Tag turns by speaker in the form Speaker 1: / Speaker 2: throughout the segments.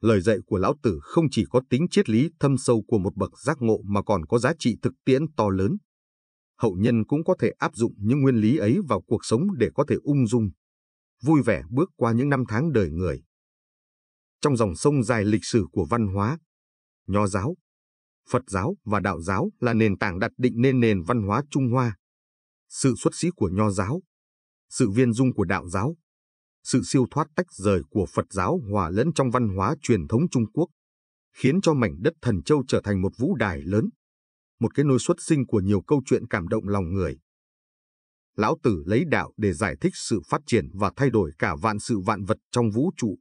Speaker 1: lời dạy của lão tử không chỉ có tính triết lý thâm sâu của một bậc giác ngộ mà còn có giá trị thực tiễn to lớn. Hậu nhân cũng có thể áp dụng những nguyên lý ấy vào cuộc sống để có thể ung dung, vui vẻ bước qua những năm tháng đời người. Trong dòng sông dài lịch sử của văn hóa, nho giáo, Phật giáo và đạo giáo là nền tảng đặt định nên nền văn hóa Trung Hoa. Sự xuất sĩ của nho giáo, sự viên dung của đạo giáo sự siêu thoát tách rời của Phật giáo hòa lẫn trong văn hóa truyền thống Trung Quốc, khiến cho mảnh đất Thần Châu trở thành một vũ đài lớn, một cái nôi xuất sinh của nhiều câu chuyện cảm động lòng người. Lão Tử lấy đạo để giải thích sự phát triển và thay đổi cả vạn sự vạn vật trong vũ trụ.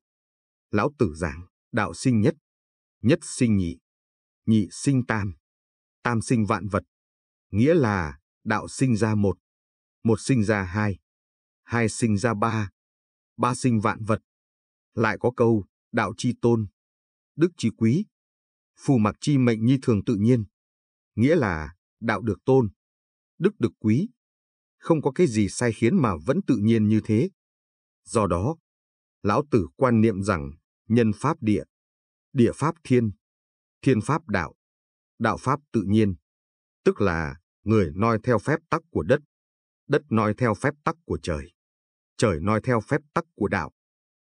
Speaker 1: Lão Tử giảng, đạo sinh nhất, nhất sinh nhị, nhị sinh tam, tam sinh vạn vật. Nghĩa là, đạo sinh ra một, một sinh ra hai, hai sinh ra ba, ba sinh vạn vật. Lại có câu, đạo chi tôn, đức chi quý, phù mặc chi mệnh như thường tự nhiên. Nghĩa là, đạo được tôn, đức được quý. Không có cái gì sai khiến mà vẫn tự nhiên như thế. Do đó, Lão Tử quan niệm rằng, nhân pháp địa, địa pháp thiên, thiên pháp đạo, đạo pháp tự nhiên. Tức là, người noi theo phép tắc của đất, đất noi theo phép tắc của trời trời noi theo phép tắc của đạo,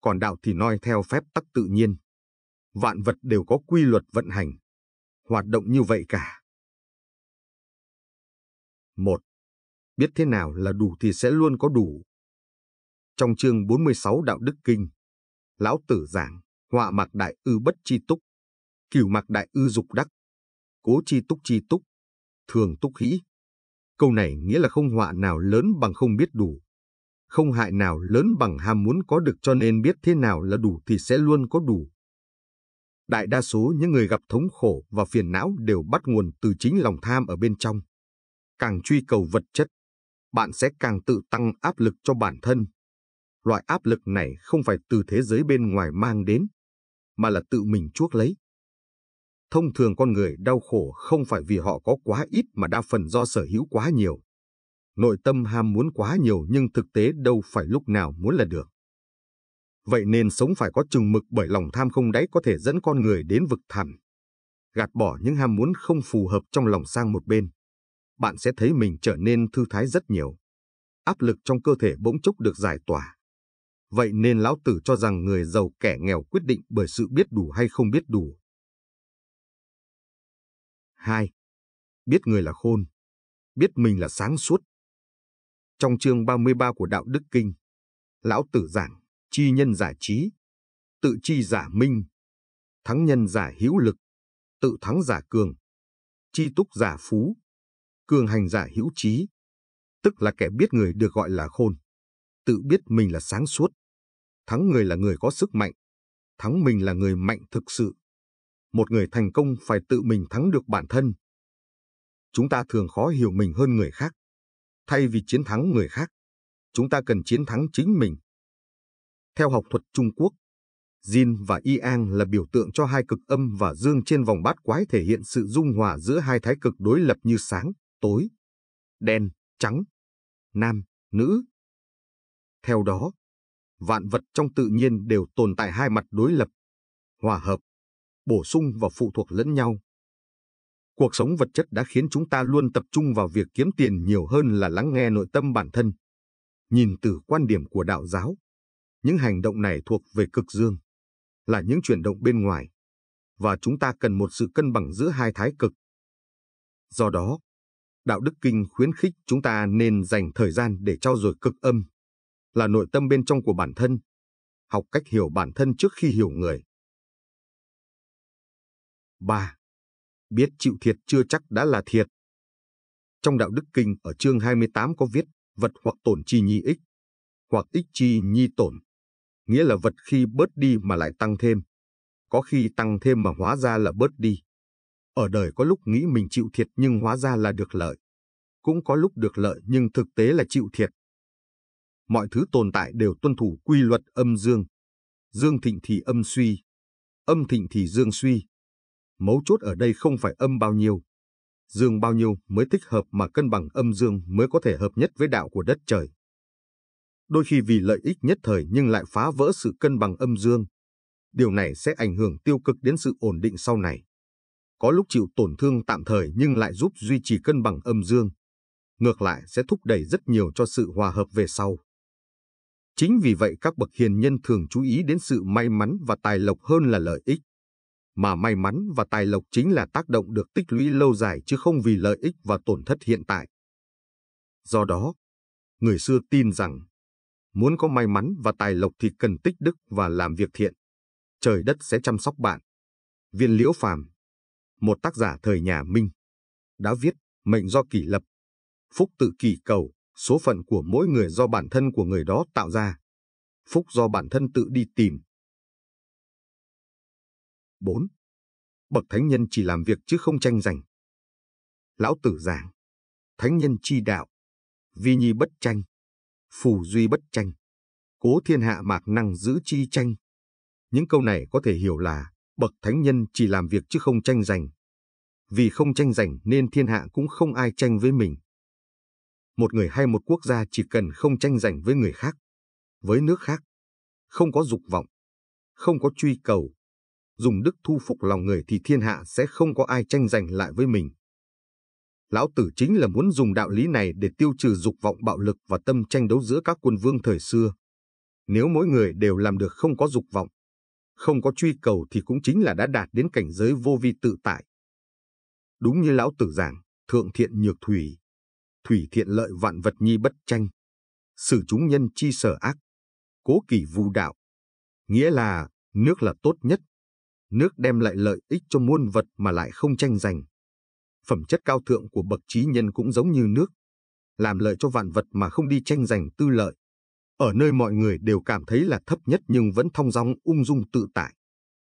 Speaker 1: còn đạo thì noi theo phép tắc tự nhiên. Vạn vật đều có quy luật vận hành, hoạt động như vậy cả. một Biết thế nào là đủ thì sẽ luôn có đủ. Trong chương 46 Đạo Đức Kinh, Lão Tử giảng, họa mạc đại ư bất chi túc, cửu mạc đại ư dục đắc, cố chi túc chi túc, thường túc hĩ. Câu này nghĩa là không họa nào lớn bằng không biết đủ, không hại nào lớn bằng ham muốn có được cho nên biết thế nào là đủ thì sẽ luôn có đủ. Đại đa số những người gặp thống khổ và phiền não đều bắt nguồn từ chính lòng tham ở bên trong. Càng truy cầu vật chất, bạn sẽ càng tự tăng áp lực cho bản thân. Loại áp lực này không phải từ thế giới bên ngoài mang đến, mà là tự mình chuốc lấy. Thông thường con người đau khổ không phải vì họ có quá ít mà đa phần do sở hữu quá nhiều nội tâm ham muốn quá nhiều nhưng thực tế đâu phải lúc nào muốn là được. Vậy nên sống phải có chừng mực bởi lòng tham không đáy có thể dẫn con người đến vực thẳm. Gạt bỏ những ham muốn không phù hợp trong lòng sang một bên. Bạn sẽ thấy mình trở nên thư thái rất nhiều. Áp lực trong cơ thể bỗng chốc được giải tỏa. Vậy nên lão tử cho rằng người giàu kẻ nghèo quyết định bởi sự biết đủ hay không biết đủ. 2. Biết người là khôn. Biết mình là sáng suốt. Trong chương 33 của Đạo Đức Kinh, Lão Tử giảng, chi nhân giả trí, tự chi giả minh, thắng nhân giả hữu lực, tự thắng giả cường, chi túc giả phú, cường hành giả hữu trí, tức là kẻ biết người được gọi là khôn, tự biết mình là sáng suốt, thắng người là người có sức mạnh, thắng mình là người mạnh thực sự. Một người thành công phải tự mình thắng được bản thân. Chúng ta thường khó hiểu mình hơn người khác, thay vì chiến thắng người khác. Chúng ta cần chiến thắng chính mình. Theo học thuật Trung Quốc, Yin và Yang là biểu tượng cho hai cực âm và dương trên vòng bát quái thể hiện sự dung hòa giữa hai thái cực đối lập như sáng, tối, đen, trắng, nam, nữ. Theo đó, vạn vật trong tự nhiên đều tồn tại hai mặt đối lập, hòa hợp, bổ sung và phụ thuộc lẫn nhau. Cuộc sống vật chất đã khiến chúng ta luôn tập trung vào việc kiếm tiền nhiều hơn là lắng nghe nội tâm bản thân. Nhìn từ quan điểm của đạo giáo, những hành động này thuộc về cực dương, là những chuyển động bên ngoài, và chúng ta cần một sự cân bằng giữa hai thái cực. Do đó, Đạo Đức Kinh khuyến khích chúng ta nên dành thời gian để trao dồi cực âm, là nội tâm bên trong của bản thân, học cách hiểu bản thân trước khi hiểu người. 3 biết chịu thiệt chưa chắc đã là thiệt. Trong Đạo Đức Kinh ở chương 28 có viết, vật hoặc tổn chi nhi ích, hoặc ích chi nhi tổn, nghĩa là vật khi bớt đi mà lại tăng thêm, có khi tăng thêm mà hóa ra là bớt đi. Ở đời có lúc nghĩ mình chịu thiệt nhưng hóa ra là được lợi, cũng có lúc được lợi nhưng thực tế là chịu thiệt. Mọi thứ tồn tại đều tuân thủ quy luật âm dương. Dương thịnh thì âm suy, âm thịnh thì dương suy. Mấu chốt ở đây không phải âm bao nhiêu, dương bao nhiêu mới thích hợp mà cân bằng âm dương mới có thể hợp nhất với đạo của đất trời. Đôi khi vì lợi ích nhất thời nhưng lại phá vỡ sự cân bằng âm dương. Điều này sẽ ảnh hưởng tiêu cực đến sự ổn định sau này. Có lúc chịu tổn thương tạm thời nhưng lại giúp duy trì cân bằng âm dương. Ngược lại sẽ thúc đẩy rất nhiều cho sự hòa hợp về sau. Chính vì vậy các bậc hiền nhân thường chú ý đến sự may mắn và tài lộc hơn là lợi ích mà may mắn và tài lộc chính là tác động được tích lũy lâu dài chứ không vì lợi ích và tổn thất hiện tại. Do đó, người xưa tin rằng, muốn có may mắn và tài lộc thì cần tích đức và làm việc thiện. Trời đất sẽ chăm sóc bạn. Viên Liễu Phàm, một tác giả thời nhà Minh, đã viết Mệnh do kỷ lập, phúc tự kỷ cầu, số phận của mỗi người do bản thân của người đó tạo ra. Phúc do bản thân tự đi tìm, 4. Bậc thánh nhân chỉ làm việc chứ không tranh giành. Lão tử giảng, thánh nhân chi đạo, vi nhi bất tranh, phù duy bất tranh, cố thiên hạ mạc năng giữ chi tranh. Những câu này có thể hiểu là bậc thánh nhân chỉ làm việc chứ không tranh giành. Vì không tranh giành nên thiên hạ cũng không ai tranh với mình. Một người hay một quốc gia chỉ cần không tranh giành với người khác, với nước khác, không có dục vọng, không có truy cầu, dùng đức thu phục lòng người thì thiên hạ sẽ không có ai tranh giành lại với mình. Lão Tử chính là muốn dùng đạo lý này để tiêu trừ dục vọng bạo lực và tâm tranh đấu giữa các quân vương thời xưa. Nếu mỗi người đều làm được không có dục vọng, không có truy cầu thì cũng chính là đã đạt đến cảnh giới vô vi tự tại. Đúng như Lão Tử giảng, thượng thiện nhược thủy, thủy thiện lợi vạn vật nhi bất tranh, xử chúng nhân chi sở ác, cố kỳ vu đạo. Nghĩa là, nước là tốt nhất, nước đem lại lợi ích cho muôn vật mà lại không tranh giành. Phẩm chất cao thượng của bậc trí nhân cũng giống như nước, làm lợi cho vạn vật mà không đi tranh giành tư lợi. Ở nơi mọi người đều cảm thấy là thấp nhất nhưng vẫn thong dong ung dung tự tại.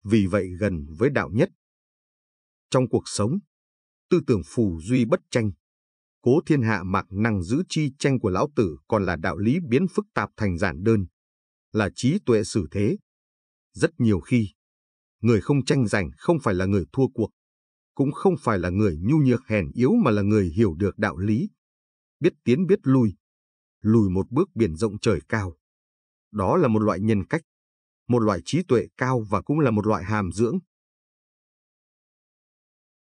Speaker 1: Vì vậy gần với đạo nhất. Trong cuộc sống, tư tưởng phù duy bất tranh, cố thiên hạ mạc năng giữ chi tranh của lão tử còn là đạo lý biến phức tạp thành giản đơn, là trí tuệ xử thế. Rất nhiều khi, người không tranh giành không phải là người thua cuộc, cũng không phải là người nhu nhược hèn yếu mà là người hiểu được đạo lý, biết tiến biết lui, lùi một bước biển rộng trời cao. Đó là một loại nhân cách, một loại trí tuệ cao và cũng là một loại hàm dưỡng.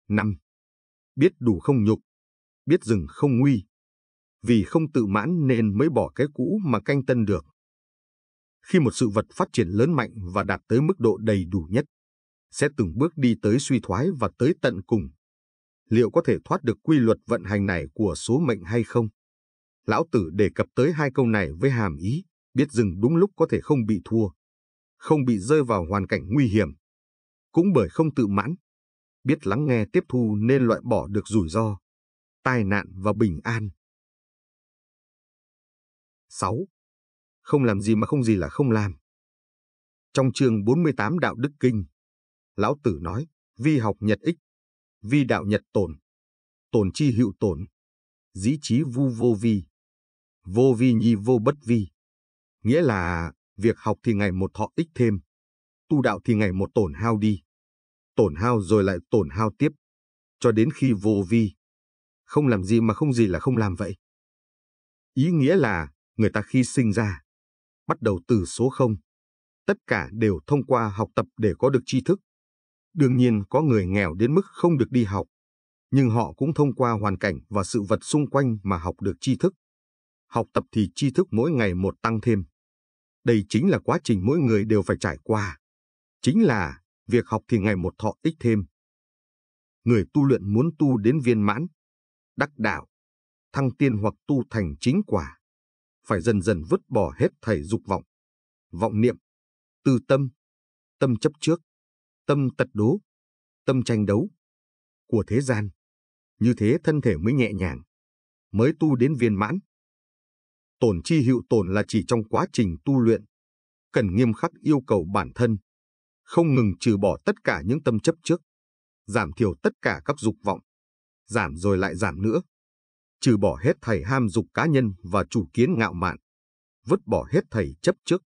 Speaker 1: 5. Biết đủ không nhục, biết dừng không nguy. Vì không tự mãn nên mới bỏ cái cũ mà canh tân được khi một sự vật phát triển lớn mạnh và đạt tới mức độ đầy đủ nhất, sẽ từng bước đi tới suy thoái và tới tận cùng. Liệu có thể thoát được quy luật vận hành này của số mệnh hay không? Lão Tử đề cập tới hai câu này với hàm ý, biết dừng đúng lúc có thể không bị thua, không bị rơi vào hoàn cảnh nguy hiểm. Cũng bởi không tự mãn, biết lắng nghe tiếp thu nên loại bỏ được rủi ro, tai nạn và bình an. 6. Không làm gì mà không gì là không làm. Trong chương 48 Đạo Đức Kinh, Lão Tử nói, vi học nhật ích, vi đạo nhật tổn, tổn chi hữu tổn, dĩ trí vu vô vi, vô vi nhi vô bất vi. Nghĩa là, việc học thì ngày một thọ ích thêm, tu đạo thì ngày một tổn hao đi, tổn hao rồi lại tổn hao tiếp, cho đến khi vô vi. Không làm gì mà không gì là không làm vậy. Ý nghĩa là, người ta khi sinh ra, bắt đầu từ số không tất cả đều thông qua học tập để có được tri thức, Đương nhiên có người nghèo đến mức không được đi học, nhưng họ cũng thông qua hoàn cảnh và sự vật xung quanh mà học được tri thức. Học tập thì tri thức mỗi ngày một tăng thêm. Đây chính là quá trình mỗi người đều phải trải qua. Chính là việc học thì ngày một thọ ích thêm. Người tu luyện muốn tu đến viên mãn, đắc đạo, thăng tiên hoặc tu thành chính quả, phải dần dần vứt bỏ hết thảy dục vọng, vọng niệm, tư tâm, tâm chấp trước, tâm tật đố, tâm tranh đấu của thế gian. Như thế thân thể mới nhẹ nhàng, mới tu đến viên mãn. Tổn chi hữu tổn là chỉ trong quá trình tu luyện, cần nghiêm khắc yêu cầu bản thân, không ngừng trừ bỏ tất cả những tâm chấp trước, giảm thiểu tất cả các dục vọng, giảm rồi lại giảm nữa, trừ bỏ hết thảy ham dục cá nhân và chủ kiến ngạo mạn, vứt bỏ hết thảy chấp trước,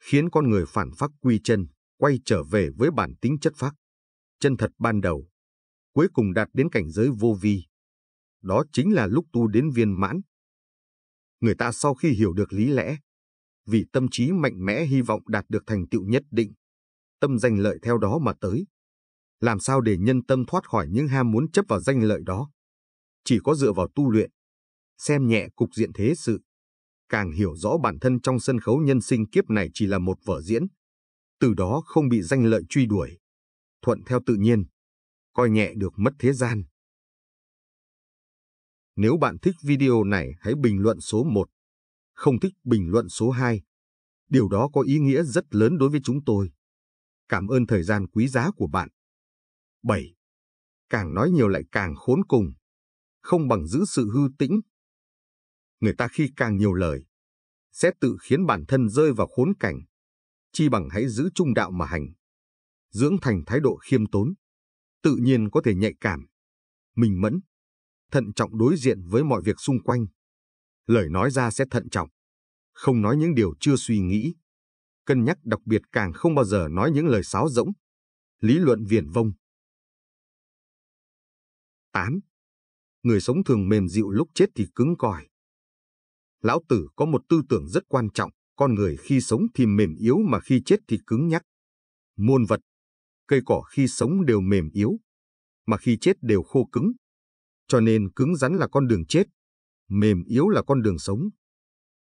Speaker 1: khiến con người phản phác quy chân quay trở về với bản tính chất phác, chân thật ban đầu, cuối cùng đạt đến cảnh giới vô vi. Đó chính là lúc tu đến viên mãn. Người ta sau khi hiểu được lý lẽ, vì tâm trí mạnh mẽ hy vọng đạt được thành tựu nhất định, tâm danh lợi theo đó mà tới. Làm sao để nhân tâm thoát khỏi những ham muốn chấp vào danh lợi đó? Chỉ có dựa vào tu luyện, xem nhẹ cục diện thế sự, càng hiểu rõ bản thân trong sân khấu nhân sinh kiếp này chỉ là một vở diễn, từ đó không bị danh lợi truy đuổi, thuận theo tự nhiên, coi nhẹ được mất thế gian. Nếu bạn thích video này hãy bình luận số 1, không thích bình luận số 2. Điều đó có ý nghĩa rất lớn đối với chúng tôi. Cảm ơn thời gian quý giá của bạn. 7. Càng nói nhiều lại càng khốn cùng, không bằng giữ sự hư tĩnh. Người ta khi càng nhiều lời, sẽ tự khiến bản thân rơi vào khốn cảnh chi bằng hãy giữ trung đạo mà hành. Dưỡng thành thái độ khiêm tốn, tự nhiên có thể nhạy cảm, mình mẫn, thận trọng đối diện với mọi việc xung quanh. Lời nói ra sẽ thận trọng, không nói những điều chưa suy nghĩ. Cân nhắc đặc biệt càng không bao giờ nói những lời sáo rỗng, lý luận viển vông. 8. Người sống thường mềm dịu lúc chết thì cứng cỏi. Lão Tử có một tư tưởng rất quan trọng con người khi sống thì mềm yếu mà khi chết thì cứng nhắc. Muôn vật, cây cỏ khi sống đều mềm yếu, mà khi chết đều khô cứng. Cho nên cứng rắn là con đường chết, mềm yếu là con đường sống.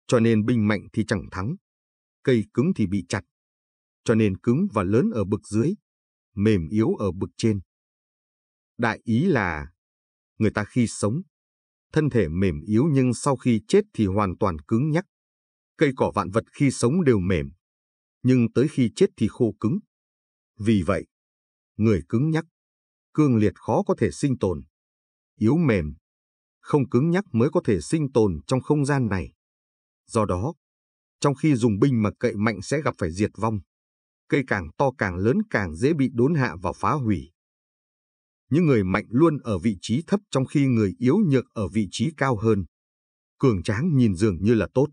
Speaker 1: Cho nên binh mạnh thì chẳng thắng, cây cứng thì bị chặt. Cho nên cứng và lớn ở bực dưới, mềm yếu ở bực trên. Đại ý là, người ta khi sống, thân thể mềm yếu nhưng sau khi chết thì hoàn toàn cứng nhắc. Cây cỏ vạn vật khi sống đều mềm, nhưng tới khi chết thì khô cứng. Vì vậy, người cứng nhắc, cương liệt khó có thể sinh tồn. Yếu mềm, không cứng nhắc mới có thể sinh tồn trong không gian này. Do đó, trong khi dùng binh mà cậy mạnh sẽ gặp phải diệt vong. Cây càng to càng lớn càng dễ bị đốn hạ và phá hủy. Những người mạnh luôn ở vị trí thấp trong khi người yếu nhược ở vị trí cao hơn. Cường tráng nhìn dường như là tốt,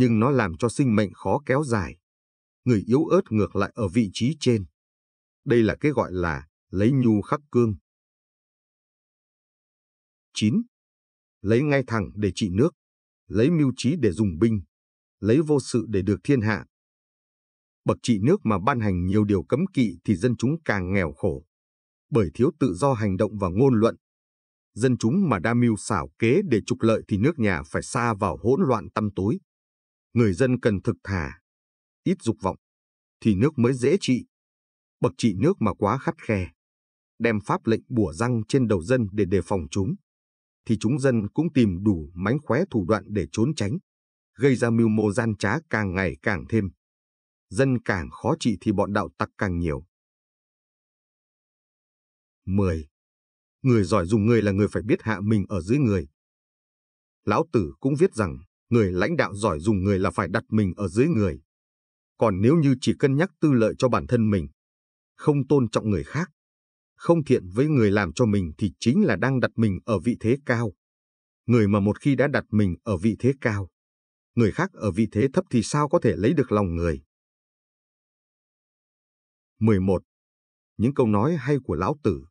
Speaker 1: nhưng nó làm cho sinh mệnh khó kéo dài. Người yếu ớt ngược lại ở vị trí trên. Đây là cái gọi là lấy nhu khắc cương. 9. Lấy ngay thẳng để trị nước, lấy mưu trí để dùng binh, lấy vô sự để được thiên hạ. Bậc trị nước mà ban hành nhiều điều cấm kỵ thì dân chúng càng nghèo khổ, bởi thiếu tự do hành động và ngôn luận. Dân chúng mà đa mưu xảo kế để trục lợi thì nước nhà phải xa vào hỗn loạn tâm tối người dân cần thực thà, ít dục vọng, thì nước mới dễ trị. Bậc trị nước mà quá khắt khe, đem pháp lệnh bùa răng trên đầu dân để đề phòng chúng, thì chúng dân cũng tìm đủ mánh khóe thủ đoạn để trốn tránh, gây ra mưu mô gian trá càng ngày càng thêm. Dân càng khó trị thì bọn đạo tặc càng nhiều. 10. Người giỏi dùng người là người phải biết hạ mình ở dưới người. Lão Tử cũng viết rằng, người lãnh đạo giỏi dùng người là phải đặt mình ở dưới người. Còn nếu như chỉ cân nhắc tư lợi cho bản thân mình, không tôn trọng người khác, không thiện với người làm cho mình thì chính là đang đặt mình ở vị thế cao. Người mà một khi đã đặt mình ở vị thế cao, người khác ở vị thế thấp thì sao có thể lấy được lòng người. 11. Những câu nói hay của Lão Tử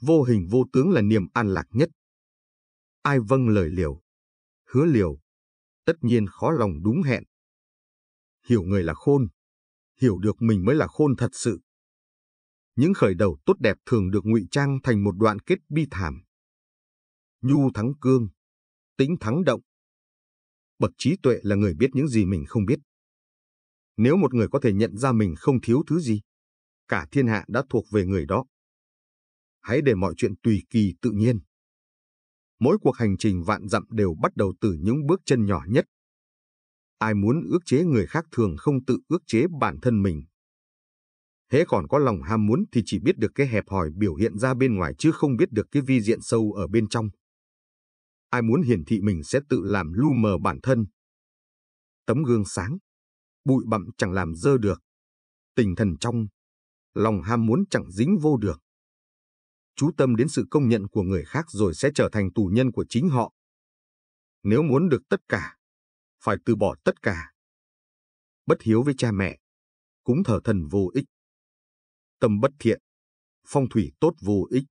Speaker 1: Vô hình vô tướng là niềm an lạc nhất. Ai vâng lời liều, hứa liều, tất nhiên khó lòng đúng hẹn. Hiểu người là khôn, hiểu được mình mới là khôn thật sự. Những khởi đầu tốt đẹp thường được ngụy trang thành một đoạn kết bi thảm. Nhu thắng cương, tính thắng động. Bậc trí tuệ là người biết những gì mình không biết. Nếu một người có thể nhận ra mình không thiếu thứ gì, cả thiên hạ đã thuộc về người đó. Hãy để mọi chuyện tùy kỳ tự nhiên mỗi cuộc hành trình vạn dặm đều bắt đầu từ những bước chân nhỏ nhất. Ai muốn ước chế người khác thường không tự ước chế bản thân mình. Hễ còn có lòng ham muốn thì chỉ biết được cái hẹp hòi biểu hiện ra bên ngoài chứ không biết được cái vi diện sâu ở bên trong. Ai muốn hiển thị mình sẽ tự làm lu mờ bản thân. Tấm gương sáng, bụi bặm chẳng làm dơ được. Tình thần trong, lòng ham muốn chẳng dính vô được chú tâm đến sự công nhận của người khác rồi sẽ trở thành tù nhân của chính họ. Nếu muốn được tất cả, phải từ bỏ tất cả. Bất hiếu với cha mẹ, cúng thờ thần vô ích. Tâm bất thiện, phong thủy tốt vô ích.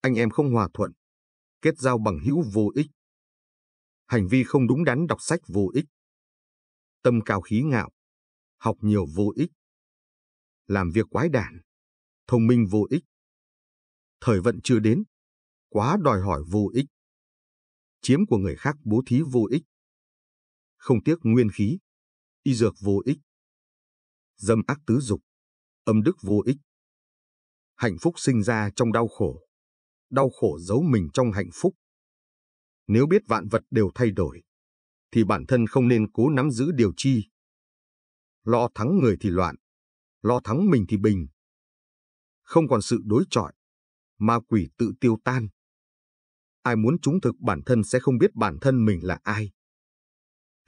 Speaker 1: Anh em không hòa thuận, kết giao bằng hữu vô ích. Hành vi không đúng đắn đọc sách vô ích. Tâm cao khí ngạo, học nhiều vô ích. Làm việc quái đản, thông minh vô ích thời vận chưa đến, quá đòi hỏi vô ích. Chiếm của người khác bố thí vô ích. Không tiếc nguyên khí, y dược vô ích. Dâm ác tứ dục, âm đức vô ích. Hạnh phúc sinh ra trong đau khổ, đau khổ giấu mình trong hạnh phúc. Nếu biết vạn vật đều thay đổi, thì bản thân không nên cố nắm giữ điều chi. Lo thắng người thì loạn, lo thắng mình thì bình. Không còn sự đối chọi, ma quỷ tự tiêu tan. Ai muốn chúng thực bản thân sẽ không biết bản thân mình là ai.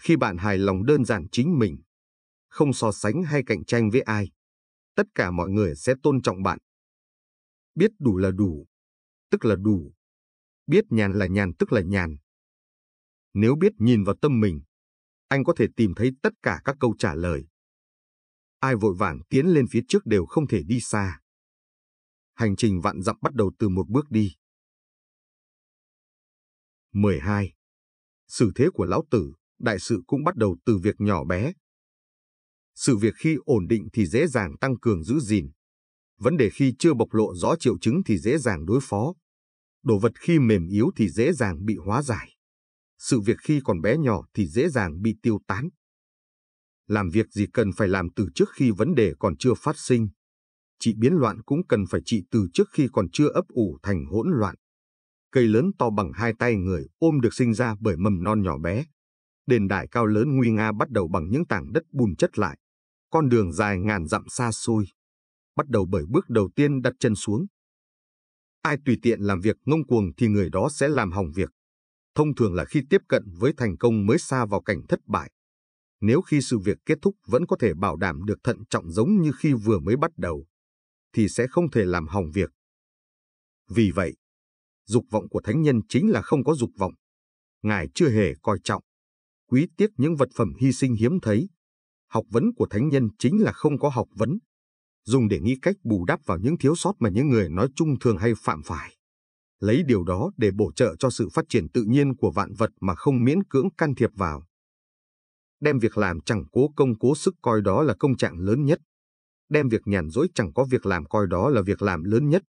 Speaker 1: Khi bạn hài lòng đơn giản chính mình, không so sánh hay cạnh tranh với ai, tất cả mọi người sẽ tôn trọng bạn. Biết đủ là đủ, tức là đủ. Biết nhàn là nhàn tức là nhàn. Nếu biết nhìn vào tâm mình, anh có thể tìm thấy tất cả các câu trả lời. Ai vội vàng tiến lên phía trước đều không thể đi xa hành trình vạn dặm bắt đầu từ một bước đi. 12. Sự thế của lão tử, đại sự cũng bắt đầu từ việc nhỏ bé. Sự việc khi ổn định thì dễ dàng tăng cường giữ gìn. Vấn đề khi chưa bộc lộ rõ triệu chứng thì dễ dàng đối phó. Đồ vật khi mềm yếu thì dễ dàng bị hóa giải. Sự việc khi còn bé nhỏ thì dễ dàng bị tiêu tán. Làm việc gì cần phải làm từ trước khi vấn đề còn chưa phát sinh trị biến loạn cũng cần phải trị từ trước khi còn chưa ấp ủ thành hỗn loạn. Cây lớn to bằng hai tay người ôm được sinh ra bởi mầm non nhỏ bé. Đền đài cao lớn nguy nga bắt đầu bằng những tảng đất bùn chất lại. Con đường dài ngàn dặm xa xôi. Bắt đầu bởi bước đầu tiên đặt chân xuống. Ai tùy tiện làm việc ngông cuồng thì người đó sẽ làm hỏng việc. Thông thường là khi tiếp cận với thành công mới xa vào cảnh thất bại nếu khi sự việc kết thúc vẫn có thể bảo đảm được thận trọng giống như khi vừa mới bắt đầu thì sẽ không thể làm hỏng việc. Vì vậy, dục vọng của thánh nhân chính là không có dục vọng. Ngài chưa hề coi trọng, quý tiếc những vật phẩm hy sinh hiếm thấy. Học vấn của thánh nhân chính là không có học vấn, dùng để nghĩ cách bù đắp vào những thiếu sót mà những người nói chung thường hay phạm phải. Lấy điều đó để bổ trợ cho sự phát triển tự nhiên của vạn vật mà không miễn cưỡng can thiệp vào. Đem việc làm chẳng cố công cố sức coi đó là công trạng lớn nhất đem việc nhàn rỗi chẳng có việc làm coi đó là việc làm lớn nhất,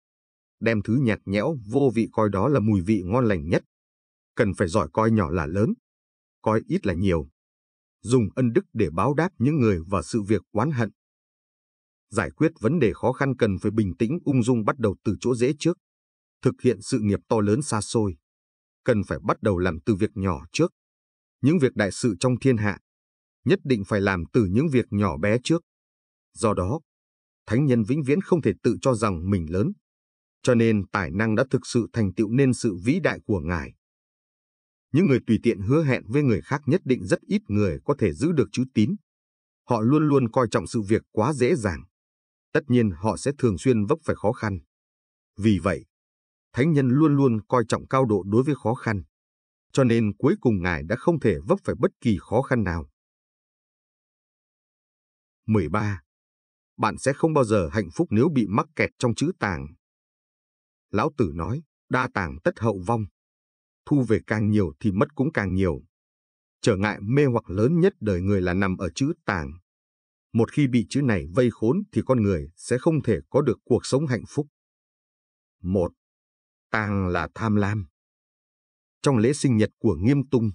Speaker 1: đem thứ nhạt nhẽo vô vị coi đó là mùi vị ngon lành nhất. Cần phải giỏi coi nhỏ là lớn, coi ít là nhiều. Dùng ân đức để báo đáp những người và sự việc oán hận. Giải quyết vấn đề khó khăn cần phải bình tĩnh ung dung bắt đầu từ chỗ dễ trước. Thực hiện sự nghiệp to lớn xa xôi. Cần phải bắt đầu làm từ việc nhỏ trước. Những việc đại sự trong thiên hạ, nhất định phải làm từ những việc nhỏ bé trước. Do đó, thánh nhân vĩnh viễn không thể tự cho rằng mình lớn. Cho nên tài năng đã thực sự thành tựu nên sự vĩ đại của Ngài. Những người tùy tiện hứa hẹn với người khác nhất định rất ít người có thể giữ được chữ tín. Họ luôn luôn coi trọng sự việc quá dễ dàng. Tất nhiên họ sẽ thường xuyên vấp phải khó khăn. Vì vậy, Thánh nhân luôn luôn coi trọng cao độ đối với khó khăn. Cho nên cuối cùng Ngài đã không thể vấp phải bất kỳ khó khăn nào. 13 bạn sẽ không bao giờ hạnh phúc nếu bị mắc kẹt trong chữ tàng. Lão Tử nói, đa tàng tất hậu vong. Thu về càng nhiều thì mất cũng càng nhiều. Trở ngại mê hoặc lớn nhất đời người là nằm ở chữ tàng. Một khi bị chữ này vây khốn thì con người sẽ không thể có được cuộc sống hạnh phúc. Một, Tàng là tham lam. Trong lễ sinh nhật của Nghiêm Tung,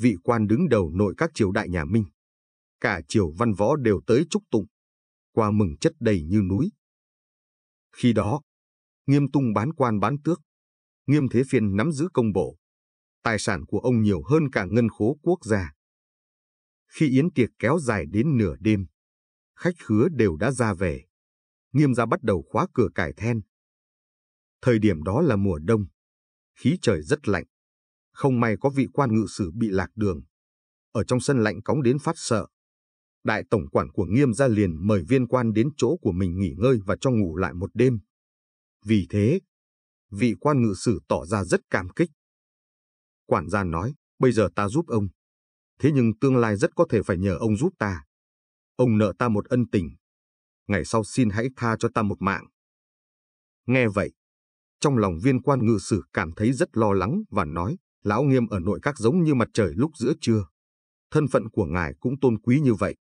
Speaker 1: vị quan đứng đầu nội các triều đại nhà Minh, cả triều văn võ đều tới chúc tụng qua mừng chất đầy như núi. Khi đó, nghiêm tung bán quan bán tước, nghiêm thế phiên nắm giữ công bộ, tài sản của ông nhiều hơn cả ngân khố quốc gia. Khi yến tiệc kéo dài đến nửa đêm, khách khứa đều đã ra về. Nghiêm gia bắt đầu khóa cửa cải then. Thời điểm đó là mùa đông, khí trời rất lạnh. Không may có vị quan ngự sử bị lạc đường. Ở trong sân lạnh cóng đến phát sợ đại tổng quản của nghiêm gia liền mời viên quan đến chỗ của mình nghỉ ngơi và cho ngủ lại một đêm. Vì thế, vị quan ngự sử tỏ ra rất cảm kích. Quản gia nói, bây giờ ta giúp ông. Thế nhưng tương lai rất có thể phải nhờ ông giúp ta. Ông nợ ta một ân tình. Ngày sau xin hãy tha cho ta một mạng. Nghe vậy, trong lòng viên quan ngự sử cảm thấy rất lo lắng và nói, lão nghiêm ở nội các giống như mặt trời lúc giữa trưa. Thân phận của ngài cũng tôn quý như vậy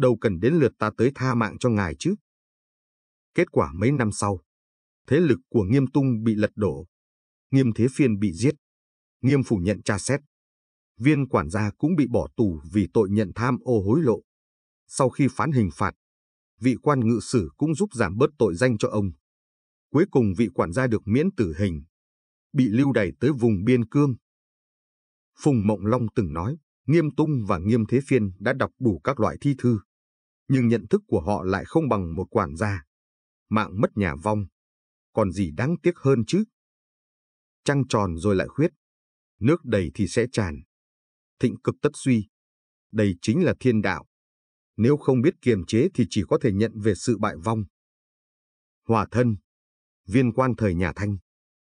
Speaker 1: đâu cần đến lượt ta tới tha mạng cho ngài chứ. Kết quả mấy năm sau, thế lực của Nghiêm Tung bị lật đổ, Nghiêm Thế Phiên bị giết, Nghiêm phủ nhận tra xét. Viên quản gia cũng bị bỏ tù vì tội nhận tham ô hối lộ. Sau khi phán hình phạt, vị quan ngự sử cũng giúp giảm bớt tội danh cho ông. Cuối cùng vị quản gia được miễn tử hình, bị lưu đày tới vùng biên cương. Phùng Mộng Long từng nói, Nghiêm Tung và Nghiêm Thế Phiên đã đọc đủ các loại thi thư, nhưng nhận thức của họ lại không bằng một quản gia. Mạng mất nhà vong, còn gì đáng tiếc hơn chứ? Trăng tròn rồi lại khuyết, nước đầy thì sẽ tràn. Thịnh cực tất suy, đây chính là thiên đạo. Nếu không biết kiềm chế thì chỉ có thể nhận về sự bại vong. Hòa thân, viên quan thời nhà Thanh,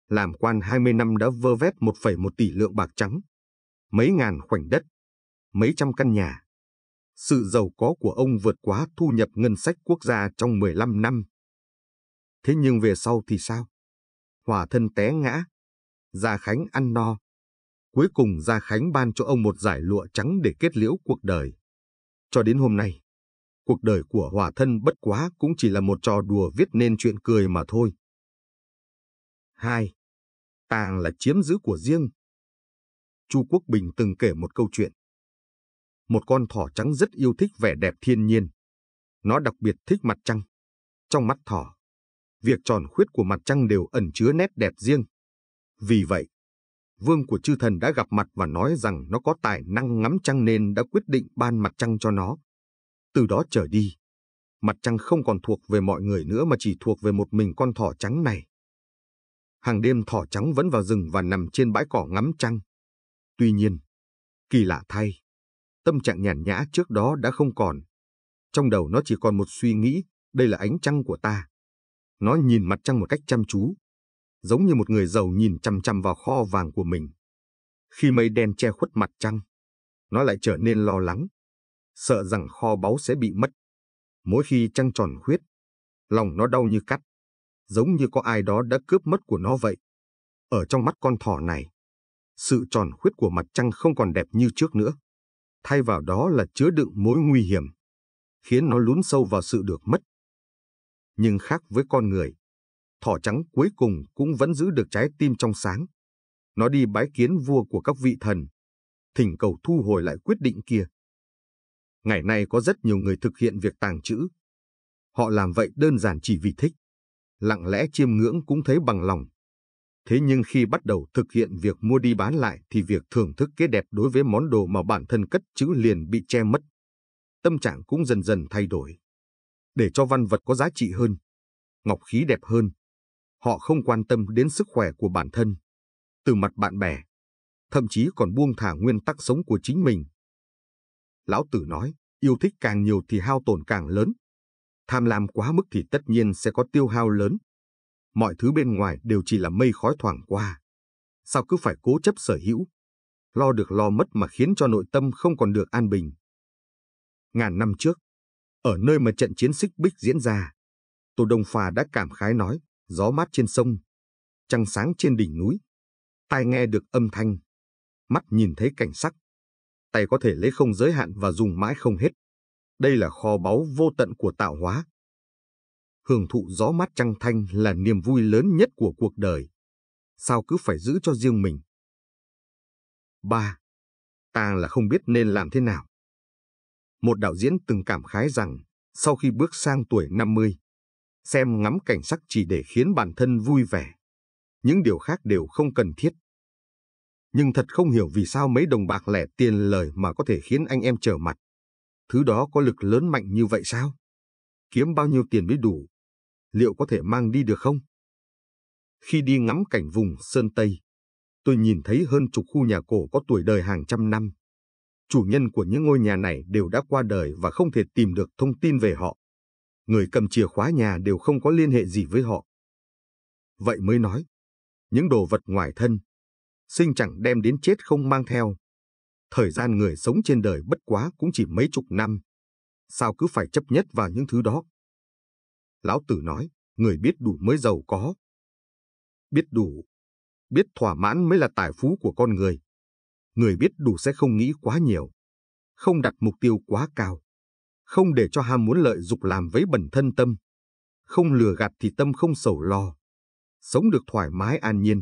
Speaker 1: làm quan 20 năm đã vơ vét 1,1 tỷ lượng bạc trắng, mấy ngàn khoảnh đất, mấy trăm căn nhà sự giàu có của ông vượt quá thu nhập ngân sách quốc gia trong 15 năm. Thế nhưng về sau thì sao? Hòa thân té ngã, Gia Khánh ăn no. Cuối cùng Gia Khánh ban cho ông một giải lụa trắng để kết liễu cuộc đời. Cho đến hôm nay, cuộc đời của Hòa thân bất quá cũng chỉ là một trò đùa viết nên chuyện cười mà thôi. 2. Tàng là chiếm giữ của riêng. Chu Quốc Bình từng kể một câu chuyện một con thỏ trắng rất yêu thích vẻ đẹp thiên nhiên. Nó đặc biệt thích mặt trăng. Trong mắt thỏ, việc tròn khuyết của mặt trăng đều ẩn chứa nét đẹp riêng. Vì vậy, vương của chư thần đã gặp mặt và nói rằng nó có tài năng ngắm trăng nên đã quyết định ban mặt trăng cho nó. Từ đó trở đi, mặt trăng không còn thuộc về mọi người nữa mà chỉ thuộc về một mình con thỏ trắng này. Hàng đêm thỏ trắng vẫn vào rừng và nằm trên bãi cỏ ngắm trăng. Tuy nhiên, kỳ lạ thay, Tâm trạng nhàn nhã trước đó đã không còn. Trong đầu nó chỉ còn một suy nghĩ, đây là ánh trăng của ta. Nó nhìn mặt trăng một cách chăm chú, giống như một người giàu nhìn chăm chăm vào kho vàng của mình. Khi mây đen che khuất mặt trăng, nó lại trở nên lo lắng, sợ rằng kho báu sẽ bị mất. Mỗi khi trăng tròn khuyết, lòng nó đau như cắt, giống như có ai đó đã cướp mất của nó vậy. Ở trong mắt con thỏ này, sự tròn khuyết của mặt trăng không còn đẹp như trước nữa thay vào đó là chứa đựng mối nguy hiểm, khiến nó lún sâu vào sự được mất. Nhưng khác với con người, thỏ trắng cuối cùng cũng vẫn giữ được trái tim trong sáng. Nó đi bái kiến vua của các vị thần, thỉnh cầu thu hồi lại quyết định kia. Ngày nay có rất nhiều người thực hiện việc tàng trữ. Họ làm vậy đơn giản chỉ vì thích. Lặng lẽ chiêm ngưỡng cũng thấy bằng lòng. Thế nhưng khi bắt đầu thực hiện việc mua đi bán lại thì việc thưởng thức cái đẹp đối với món đồ mà bản thân cất chữ liền bị che mất. Tâm trạng cũng dần dần thay đổi. Để cho văn vật có giá trị hơn, ngọc khí đẹp hơn, họ không quan tâm đến sức khỏe của bản thân, từ mặt bạn bè, thậm chí còn buông thả nguyên tắc sống của chính mình. Lão Tử nói, yêu thích càng nhiều thì hao tổn càng lớn. Tham lam quá mức thì tất nhiên sẽ có tiêu hao lớn mọi thứ bên ngoài đều chỉ là mây khói thoảng qua. Sao cứ phải cố chấp sở hữu? Lo được lo mất mà khiến cho nội tâm không còn được an bình. Ngàn năm trước, ở nơi mà trận chiến xích bích diễn ra, tổ Đông Phà đã cảm khái nói, gió mát trên sông, trăng sáng trên đỉnh núi, tai nghe được âm thanh, mắt nhìn thấy cảnh sắc, tay có thể lấy không giới hạn và dùng mãi không hết. Đây là kho báu vô tận của tạo hóa hưởng thụ gió mát trăng thanh là niềm vui lớn nhất của cuộc đời. Sao cứ phải giữ cho riêng mình? 3. Ta là không biết nên làm thế nào. Một đạo diễn từng cảm khái rằng, sau khi bước sang tuổi 50, xem ngắm cảnh sắc chỉ để khiến bản thân vui vẻ. Những điều khác đều không cần thiết. Nhưng thật không hiểu vì sao mấy đồng bạc lẻ tiền lời mà có thể khiến anh em trở mặt. Thứ đó có lực lớn mạnh như vậy sao? Kiếm bao nhiêu tiền mới đủ? liệu có thể mang đi được không? Khi đi ngắm cảnh vùng Sơn Tây, tôi nhìn thấy hơn chục khu nhà cổ có tuổi đời hàng trăm năm. Chủ nhân của những ngôi nhà này đều đã qua đời và không thể tìm được thông tin về họ. Người cầm chìa khóa nhà đều không có liên hệ gì với họ. Vậy mới nói, những đồ vật ngoài thân, sinh chẳng đem đến chết không mang theo. Thời gian người sống trên đời bất quá cũng chỉ mấy chục năm. Sao cứ phải chấp nhất vào những thứ đó? Lão Tử nói, người biết đủ mới giàu có. Biết đủ, biết thỏa mãn mới là tài phú của con người. Người biết đủ sẽ không nghĩ quá nhiều, không đặt mục tiêu quá cao, không để cho ham muốn lợi dục làm với bẩn thân tâm. Không lừa gạt thì tâm không sầu lo, sống được thoải mái an nhiên.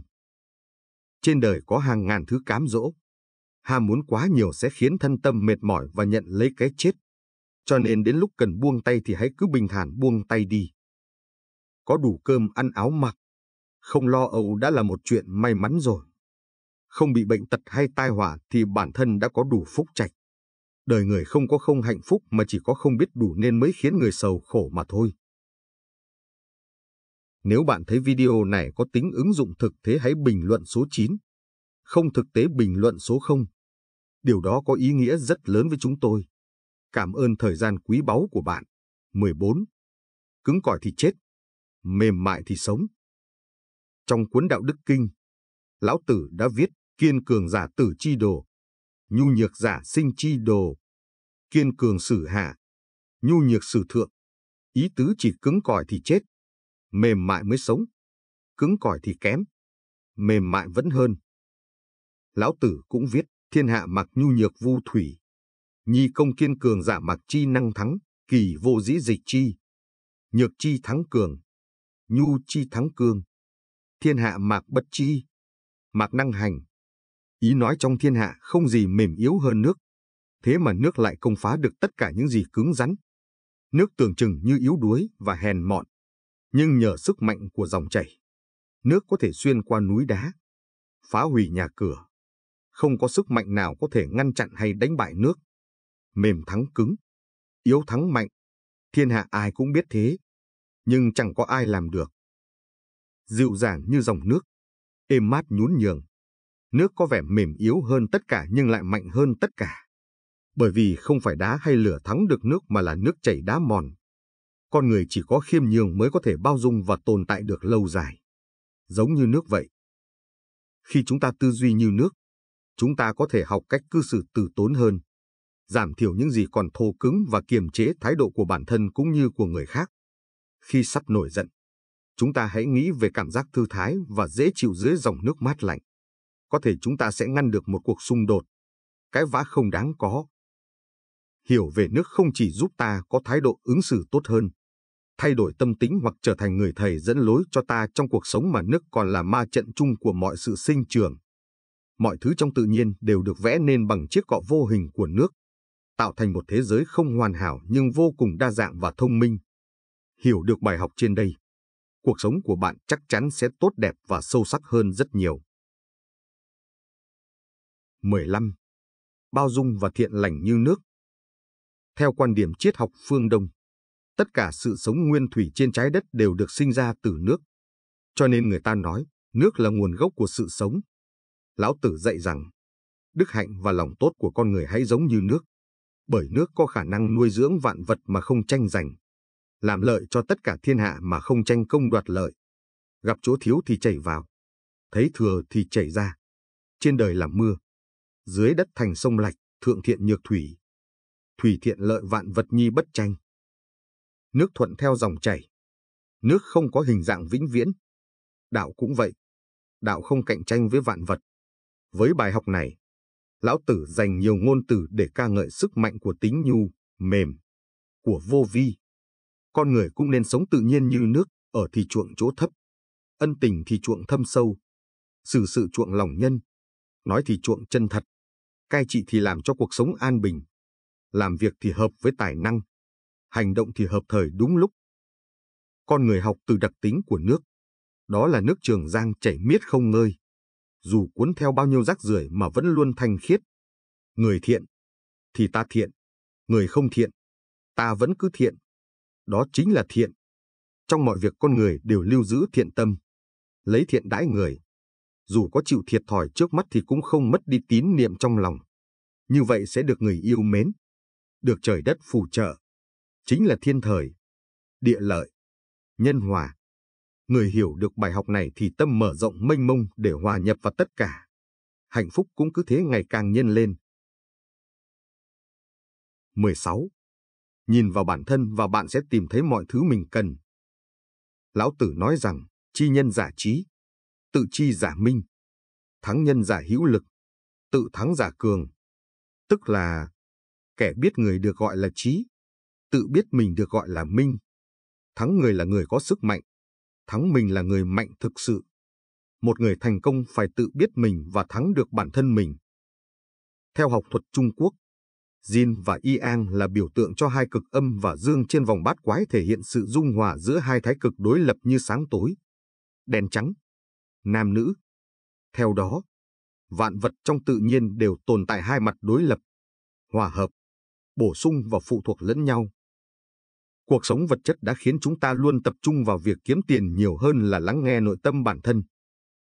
Speaker 1: Trên đời có hàng ngàn thứ cám dỗ, ham muốn quá nhiều sẽ khiến thân tâm mệt mỏi và nhận lấy cái chết. Cho nên đến lúc cần buông tay thì hãy cứ bình thản buông tay đi có đủ cơm ăn áo mặc, không lo âu đã là một chuyện may mắn rồi. Không bị bệnh tật hay tai họa thì bản thân đã có đủ phúc trạch. Đời người không có không hạnh phúc mà chỉ có không biết đủ nên mới khiến người sầu khổ mà thôi. Nếu bạn thấy video này có tính ứng dụng thực thế hãy bình luận số 9. Không thực tế bình luận số 0. Điều đó có ý nghĩa rất lớn với chúng tôi. Cảm ơn thời gian quý báu của bạn. 14. Cứng cỏi thì chết, mềm mại thì sống. Trong cuốn Đạo Đức Kinh, Lão Tử đã viết kiên cường giả tử chi đồ, nhu nhược giả sinh chi đồ, kiên cường xử hạ, nhu nhược xử thượng. Ý tứ chỉ cứng cỏi thì chết, mềm mại mới sống, cứng cỏi thì kém, mềm mại vẫn hơn. Lão Tử cũng viết thiên hạ mặc nhu nhược vu thủy, nhi công kiên cường giả mặc chi năng thắng, kỳ vô dĩ dịch chi. Nhược chi thắng cường, nhu chi thắng cương. Thiên hạ mạc bất chi, mạc năng hành. Ý nói trong thiên hạ không gì mềm yếu hơn nước. Thế mà nước lại công phá được tất cả những gì cứng rắn. Nước tưởng chừng như yếu đuối và hèn mọn. Nhưng nhờ sức mạnh của dòng chảy, nước có thể xuyên qua núi đá, phá hủy nhà cửa. Không có sức mạnh nào có thể ngăn chặn hay đánh bại nước. Mềm thắng cứng, yếu thắng mạnh. Thiên hạ ai cũng biết thế nhưng chẳng có ai làm được. Dịu dàng như dòng nước, êm mát nhún nhường. Nước có vẻ mềm yếu hơn tất cả nhưng lại mạnh hơn tất cả. Bởi vì không phải đá hay lửa thắng được nước mà là nước chảy đá mòn. Con người chỉ có khiêm nhường mới có thể bao dung và tồn tại được lâu dài. Giống như nước vậy. Khi chúng ta tư duy như nước, chúng ta có thể học cách cư xử từ tốn hơn, giảm thiểu những gì còn thô cứng và kiềm chế thái độ của bản thân cũng như của người khác khi sắp nổi giận. Chúng ta hãy nghĩ về cảm giác thư thái và dễ chịu dưới dòng nước mát lạnh. Có thể chúng ta sẽ ngăn được một cuộc xung đột, cái vã không đáng có. Hiểu về nước không chỉ giúp ta có thái độ ứng xử tốt hơn, thay đổi tâm tính hoặc trở thành người thầy dẫn lối cho ta trong cuộc sống mà nước còn là ma trận chung của mọi sự sinh trường. Mọi thứ trong tự nhiên đều được vẽ nên bằng chiếc cọ vô hình của nước, tạo thành một thế giới không hoàn hảo nhưng vô cùng đa dạng và thông minh hiểu được bài học trên đây, cuộc sống của bạn chắc chắn sẽ tốt đẹp và sâu sắc hơn rất nhiều. 15. Bao dung và thiện lành như nước Theo quan điểm triết học phương Đông, tất cả sự sống nguyên thủy trên trái đất đều được sinh ra từ nước. Cho nên người ta nói, nước là nguồn gốc của sự sống. Lão Tử dạy rằng, đức hạnh và lòng tốt của con người hãy giống như nước, bởi nước có khả năng nuôi dưỡng vạn vật mà không tranh giành làm lợi cho tất cả thiên hạ mà không tranh công đoạt lợi. Gặp chỗ thiếu thì chảy vào, thấy thừa thì chảy ra. Trên đời làm mưa, dưới đất thành sông lạch, thượng thiện nhược thủy. Thủy thiện lợi vạn vật nhi bất tranh. Nước thuận theo dòng chảy. Nước không có hình dạng vĩnh viễn. Đạo cũng vậy. Đạo không cạnh tranh với vạn vật. Với bài học này, Lão Tử dành nhiều ngôn từ để ca ngợi sức mạnh của tính nhu, mềm, của vô vi, con người cũng nên sống tự nhiên như nước, ở thì chuộng chỗ thấp, ân tình thì chuộng thâm sâu, xử sự chuộng lòng nhân, nói thì chuộng chân thật, cai trị thì làm cho cuộc sống an bình, làm việc thì hợp với tài năng, hành động thì hợp thời đúng lúc. Con người học từ đặc tính của nước, đó là nước Trường Giang chảy miết không ngơi, dù cuốn theo bao nhiêu rác rưởi mà vẫn luôn thanh khiết. Người thiện thì ta thiện, người không thiện, ta vẫn cứ thiện. Đó chính là thiện. Trong mọi việc con người đều lưu giữ thiện tâm, lấy thiện đãi người. Dù có chịu thiệt thòi trước mắt thì cũng không mất đi tín niệm trong lòng. Như vậy sẽ được người yêu mến, được trời đất phù trợ. Chính là thiên thời, địa lợi, nhân hòa. Người hiểu được bài học này thì tâm mở rộng mênh mông để hòa nhập vào tất cả. Hạnh phúc cũng cứ thế ngày càng nhân lên. 16 nhìn vào bản thân và bạn sẽ tìm thấy mọi thứ mình cần. Lão Tử nói rằng, chi nhân giả trí, tự chi giả minh, thắng nhân giả hữu lực, tự thắng giả cường. Tức là, kẻ biết người được gọi là trí, tự biết mình được gọi là minh. Thắng người là người có sức mạnh, thắng mình là người mạnh thực sự. Một người thành công phải tự biết mình và thắng được bản thân mình. Theo học thuật Trung Quốc, Jin và Yang là biểu tượng cho hai cực âm và dương trên vòng bát quái thể hiện sự dung hòa giữa hai thái cực đối lập như sáng tối, đèn trắng, nam nữ. Theo đó, vạn vật trong tự nhiên đều tồn tại hai mặt đối lập, hòa hợp, bổ sung và phụ thuộc lẫn nhau. Cuộc sống vật chất đã khiến chúng ta luôn tập trung vào việc kiếm tiền nhiều hơn là lắng nghe nội tâm bản thân.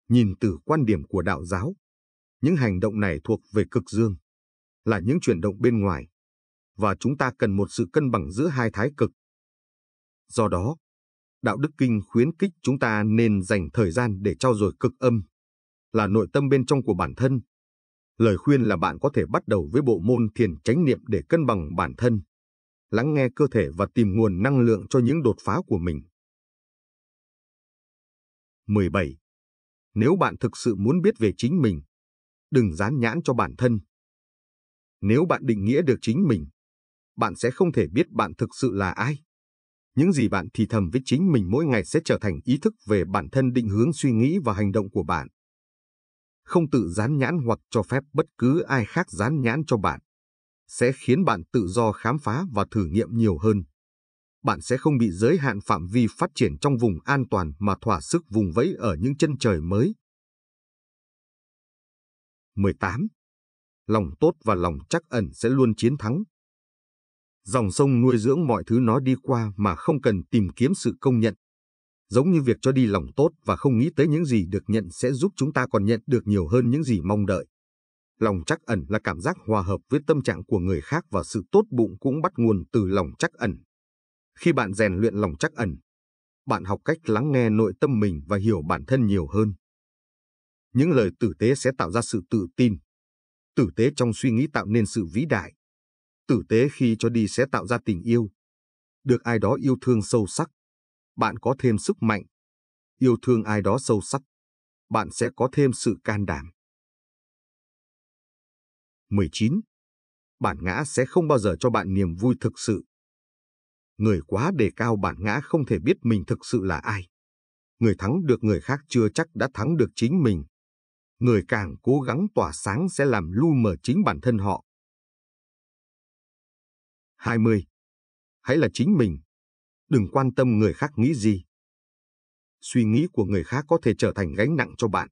Speaker 1: Nhìn từ quan điểm của đạo giáo, những hành động này thuộc về cực dương là những chuyển động bên ngoài, và chúng ta cần một sự cân bằng giữa hai thái cực. Do đó, đạo đức kinh khuyến khích chúng ta nên dành thời gian để trao dồi cực âm, là nội tâm bên trong của bản thân. Lời khuyên là bạn có thể bắt đầu với bộ môn thiền chánh niệm để cân bằng bản thân, lắng nghe cơ thể và tìm nguồn năng lượng cho những đột phá của mình. 17. Nếu bạn thực sự muốn biết về chính mình, đừng dán nhãn cho bản thân. Nếu bạn định nghĩa được chính mình, bạn sẽ không thể biết bạn thực sự là ai. Những gì bạn thì thầm với chính mình mỗi ngày sẽ trở thành ý thức về bản thân định hướng suy nghĩ và hành động của bạn. Không tự dán nhãn hoặc cho phép bất cứ ai khác dán nhãn cho bạn sẽ khiến bạn tự do khám phá và thử nghiệm nhiều hơn. Bạn sẽ không bị giới hạn phạm vi phát triển trong vùng an toàn mà thỏa sức vùng vẫy ở những chân trời mới. 18 lòng tốt và lòng chắc ẩn sẽ luôn chiến thắng. Dòng sông nuôi dưỡng mọi thứ nó đi qua mà không cần tìm kiếm sự công nhận. Giống như việc cho đi lòng tốt và không nghĩ tới những gì được nhận sẽ giúp chúng ta còn nhận được nhiều hơn những gì mong đợi. Lòng chắc ẩn là cảm giác hòa hợp với tâm trạng của người khác và sự tốt bụng cũng bắt nguồn từ lòng chắc ẩn. Khi bạn rèn luyện lòng chắc ẩn, bạn học cách lắng nghe nội tâm mình và hiểu bản thân nhiều hơn. Những lời tử tế sẽ tạo ra sự tự tin, Tử tế trong suy nghĩ tạo nên sự vĩ đại. Tử tế khi cho đi sẽ tạo ra tình yêu. Được ai đó yêu thương sâu sắc, bạn có thêm sức mạnh. Yêu thương ai đó sâu sắc, bạn sẽ có thêm sự can đảm. 19. Bản ngã sẽ không bao giờ cho bạn niềm vui thực sự. Người quá đề cao bản ngã không thể biết mình thực sự là ai. Người thắng được người khác chưa chắc đã thắng được chính mình người càng cố gắng tỏa sáng sẽ làm lu mờ chính bản thân họ. 20. Hãy là chính mình. Đừng quan tâm người khác nghĩ gì. Suy nghĩ của người khác có thể trở thành gánh nặng cho bạn.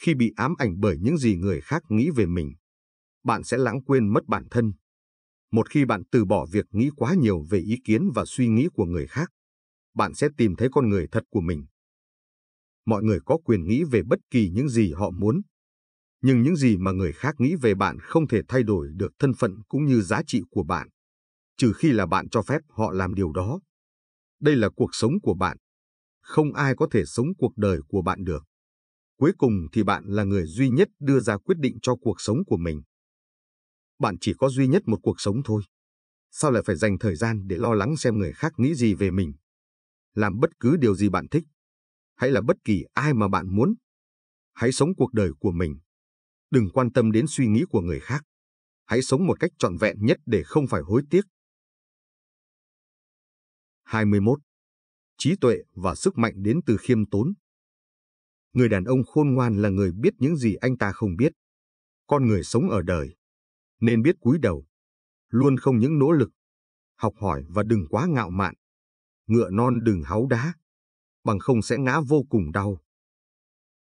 Speaker 1: Khi bị ám ảnh bởi những gì người khác nghĩ về mình, bạn sẽ lãng quên mất bản thân. Một khi bạn từ bỏ việc nghĩ quá nhiều về ý kiến và suy nghĩ của người khác, bạn sẽ tìm thấy con người thật của mình mọi người có quyền nghĩ về bất kỳ những gì họ muốn. Nhưng những gì mà người khác nghĩ về bạn không thể thay đổi được thân phận cũng như giá trị của bạn, trừ khi là bạn cho phép họ làm điều đó. Đây là cuộc sống của bạn. Không ai có thể sống cuộc đời của bạn được. Cuối cùng thì bạn là người duy nhất đưa ra quyết định cho cuộc sống của mình. Bạn chỉ có duy nhất một cuộc sống thôi. Sao lại phải dành thời gian để lo lắng xem người khác nghĩ gì về mình? Làm bất cứ điều gì bạn thích hay là bất kỳ ai mà bạn muốn. Hãy sống cuộc đời của mình. Đừng quan tâm đến suy nghĩ của người khác. Hãy sống một cách trọn vẹn nhất để không phải hối tiếc. 21. Trí tuệ và sức mạnh đến từ khiêm tốn. Người đàn ông khôn ngoan là người biết những gì anh ta không biết. Con người sống ở đời, nên biết cúi đầu, luôn không những nỗ lực, học hỏi và đừng quá ngạo mạn. Ngựa non đừng háu đá, bằng không sẽ ngã vô cùng đau.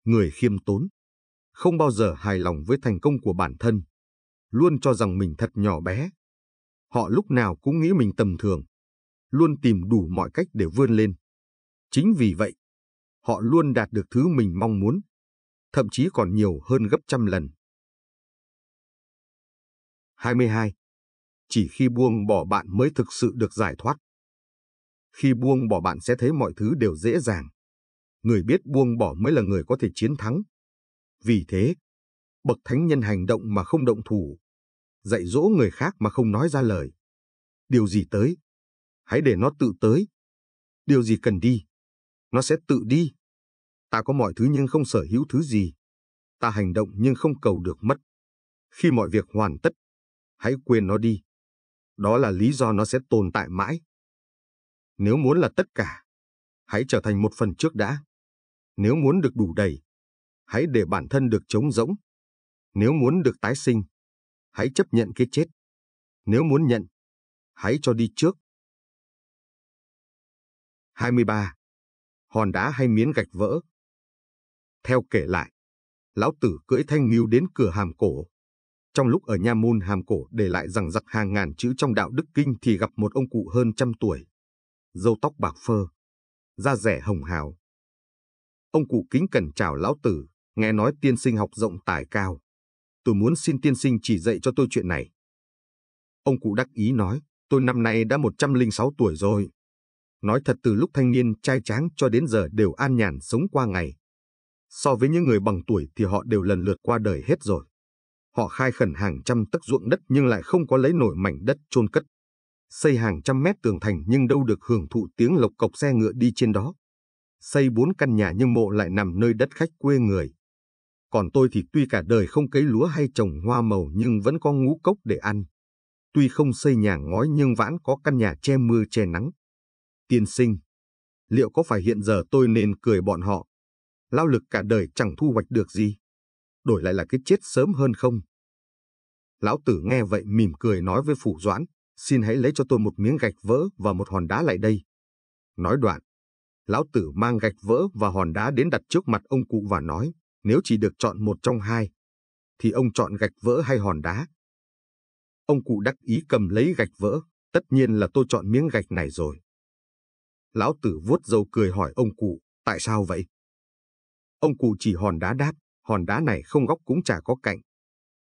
Speaker 1: Người khiêm tốn, không bao giờ hài lòng với thành công của bản thân, luôn cho rằng mình thật nhỏ bé. Họ lúc nào cũng nghĩ mình tầm thường, luôn tìm đủ mọi cách để vươn lên. Chính vì vậy, họ luôn đạt được thứ mình mong muốn, thậm chí còn nhiều hơn gấp trăm lần. 22. Chỉ khi buông bỏ bạn mới thực sự được giải thoát. Khi buông bỏ bạn sẽ thấy mọi thứ đều dễ dàng. Người biết buông bỏ mới là người có thể chiến thắng. Vì thế, bậc thánh nhân hành động mà không động thủ, dạy dỗ người khác mà không nói ra lời. Điều gì tới, hãy để nó tự tới. Điều gì cần đi, nó sẽ tự đi. Ta có mọi thứ nhưng không sở hữu thứ gì. Ta hành động nhưng không cầu được mất. Khi mọi việc hoàn tất, hãy quên nó đi. Đó là lý do nó sẽ tồn tại mãi. Nếu muốn là tất cả, hãy trở thành một phần trước đã. Nếu muốn được đủ đầy, hãy để bản thân được trống rỗng. Nếu muốn được tái sinh, hãy chấp nhận cái chết. Nếu muốn nhận, hãy cho đi trước. 23. Hòn đá hay miếng gạch vỡ. Theo kể lại, lão tử cưỡi thanh nghiêu đến cửa hàm cổ. Trong lúc ở nha môn hàm cổ để lại rằng giặc hàng ngàn chữ trong đạo đức kinh thì gặp một ông cụ hơn trăm tuổi râu tóc bạc phơ, da rẻ hồng hào. Ông cụ kính cẩn chào lão tử, nghe nói tiên sinh học rộng tài cao. Tôi muốn xin tiên sinh chỉ dạy cho tôi chuyện này. Ông cụ đắc ý nói, tôi năm nay đã 106 tuổi rồi. Nói thật từ lúc thanh niên trai tráng cho đến giờ đều an nhàn sống qua ngày. So với những người bằng tuổi thì họ đều lần lượt qua đời hết rồi. Họ khai khẩn hàng trăm tấc ruộng đất nhưng lại không có lấy nổi mảnh đất chôn cất xây hàng trăm mét tường thành nhưng đâu được hưởng thụ tiếng lộc cọc xe ngựa đi trên đó. Xây bốn căn nhà nhưng mộ lại nằm nơi đất khách quê người. Còn tôi thì tuy cả đời không cấy lúa hay trồng hoa màu nhưng vẫn có ngũ cốc để ăn. Tuy không xây nhà ngói nhưng vãn có căn nhà che mưa che nắng. Tiên sinh, liệu có phải hiện giờ tôi nên cười bọn họ? Lao lực cả đời chẳng thu hoạch được gì. Đổi lại là cái chết sớm hơn không? Lão tử nghe vậy mỉm cười nói với phủ doãn xin hãy lấy cho tôi một miếng gạch vỡ và một hòn đá lại đây. Nói đoạn, lão tử mang gạch vỡ và hòn đá đến đặt trước mặt ông cụ và nói, nếu chỉ được chọn một trong hai, thì ông chọn gạch vỡ hay hòn đá. Ông cụ đắc ý cầm lấy gạch vỡ, tất nhiên là tôi chọn miếng gạch này rồi. Lão tử vuốt râu cười hỏi ông cụ, tại sao vậy? Ông cụ chỉ hòn đá đáp, hòn đá này không góc cũng chả có cạnh,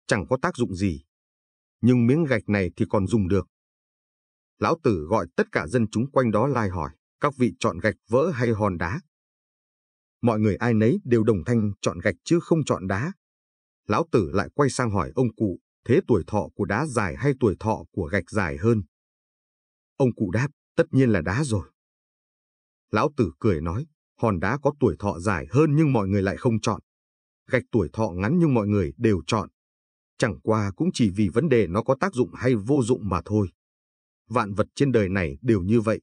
Speaker 1: chẳng có tác dụng gì. Nhưng miếng gạch này thì còn dùng được. Lão Tử gọi tất cả dân chúng quanh đó lai hỏi, các vị chọn gạch vỡ hay hòn đá. Mọi người ai nấy đều đồng thanh chọn gạch chứ không chọn đá. Lão Tử lại quay sang hỏi ông cụ, thế tuổi thọ của đá dài hay tuổi thọ của gạch dài hơn? Ông cụ đáp, tất nhiên là đá rồi. Lão Tử cười nói, hòn đá có tuổi thọ dài hơn nhưng mọi người lại không chọn. Gạch tuổi thọ ngắn nhưng mọi người đều chọn. Chẳng qua cũng chỉ vì vấn đề nó có tác dụng hay vô dụng mà thôi vạn vật trên đời này đều như vậy.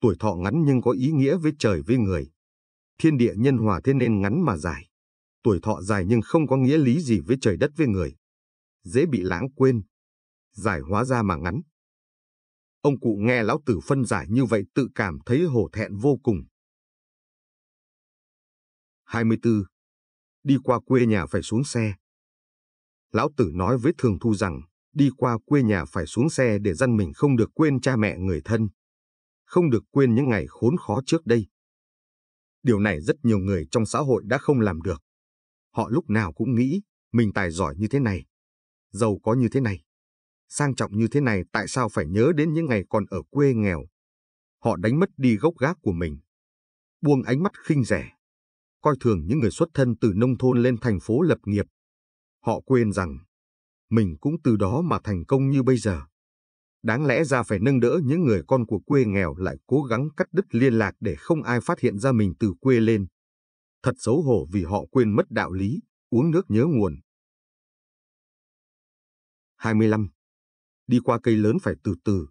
Speaker 1: Tuổi thọ ngắn nhưng có ý nghĩa với trời với người. Thiên địa nhân hòa thế nên ngắn mà dài. Tuổi thọ dài nhưng không có nghĩa lý gì với trời đất với người. Dễ bị lãng quên. Giải hóa ra mà ngắn. Ông cụ nghe lão tử phân giải như vậy tự cảm thấy hổ thẹn vô cùng. 24. Đi qua quê nhà phải xuống xe. Lão tử nói với Thường Thu rằng, đi qua quê nhà phải xuống xe để dân mình không được quên cha mẹ người thân, không được quên những ngày khốn khó trước đây. Điều này rất nhiều người trong xã hội đã không làm được. Họ lúc nào cũng nghĩ mình tài giỏi như thế này, giàu có như thế này, sang trọng như thế này tại sao phải nhớ đến những ngày còn ở quê nghèo. Họ đánh mất đi gốc gác của mình, buông ánh mắt khinh rẻ, coi thường những người xuất thân từ nông thôn lên thành phố lập nghiệp. Họ quên rằng mình cũng từ đó mà thành công như bây giờ. Đáng lẽ ra phải nâng đỡ những người con của quê nghèo lại cố gắng cắt đứt liên lạc để không ai phát hiện ra mình từ quê lên. Thật xấu hổ vì họ quên mất đạo lý, uống nước nhớ nguồn. 25. Đi qua cây lớn phải từ từ.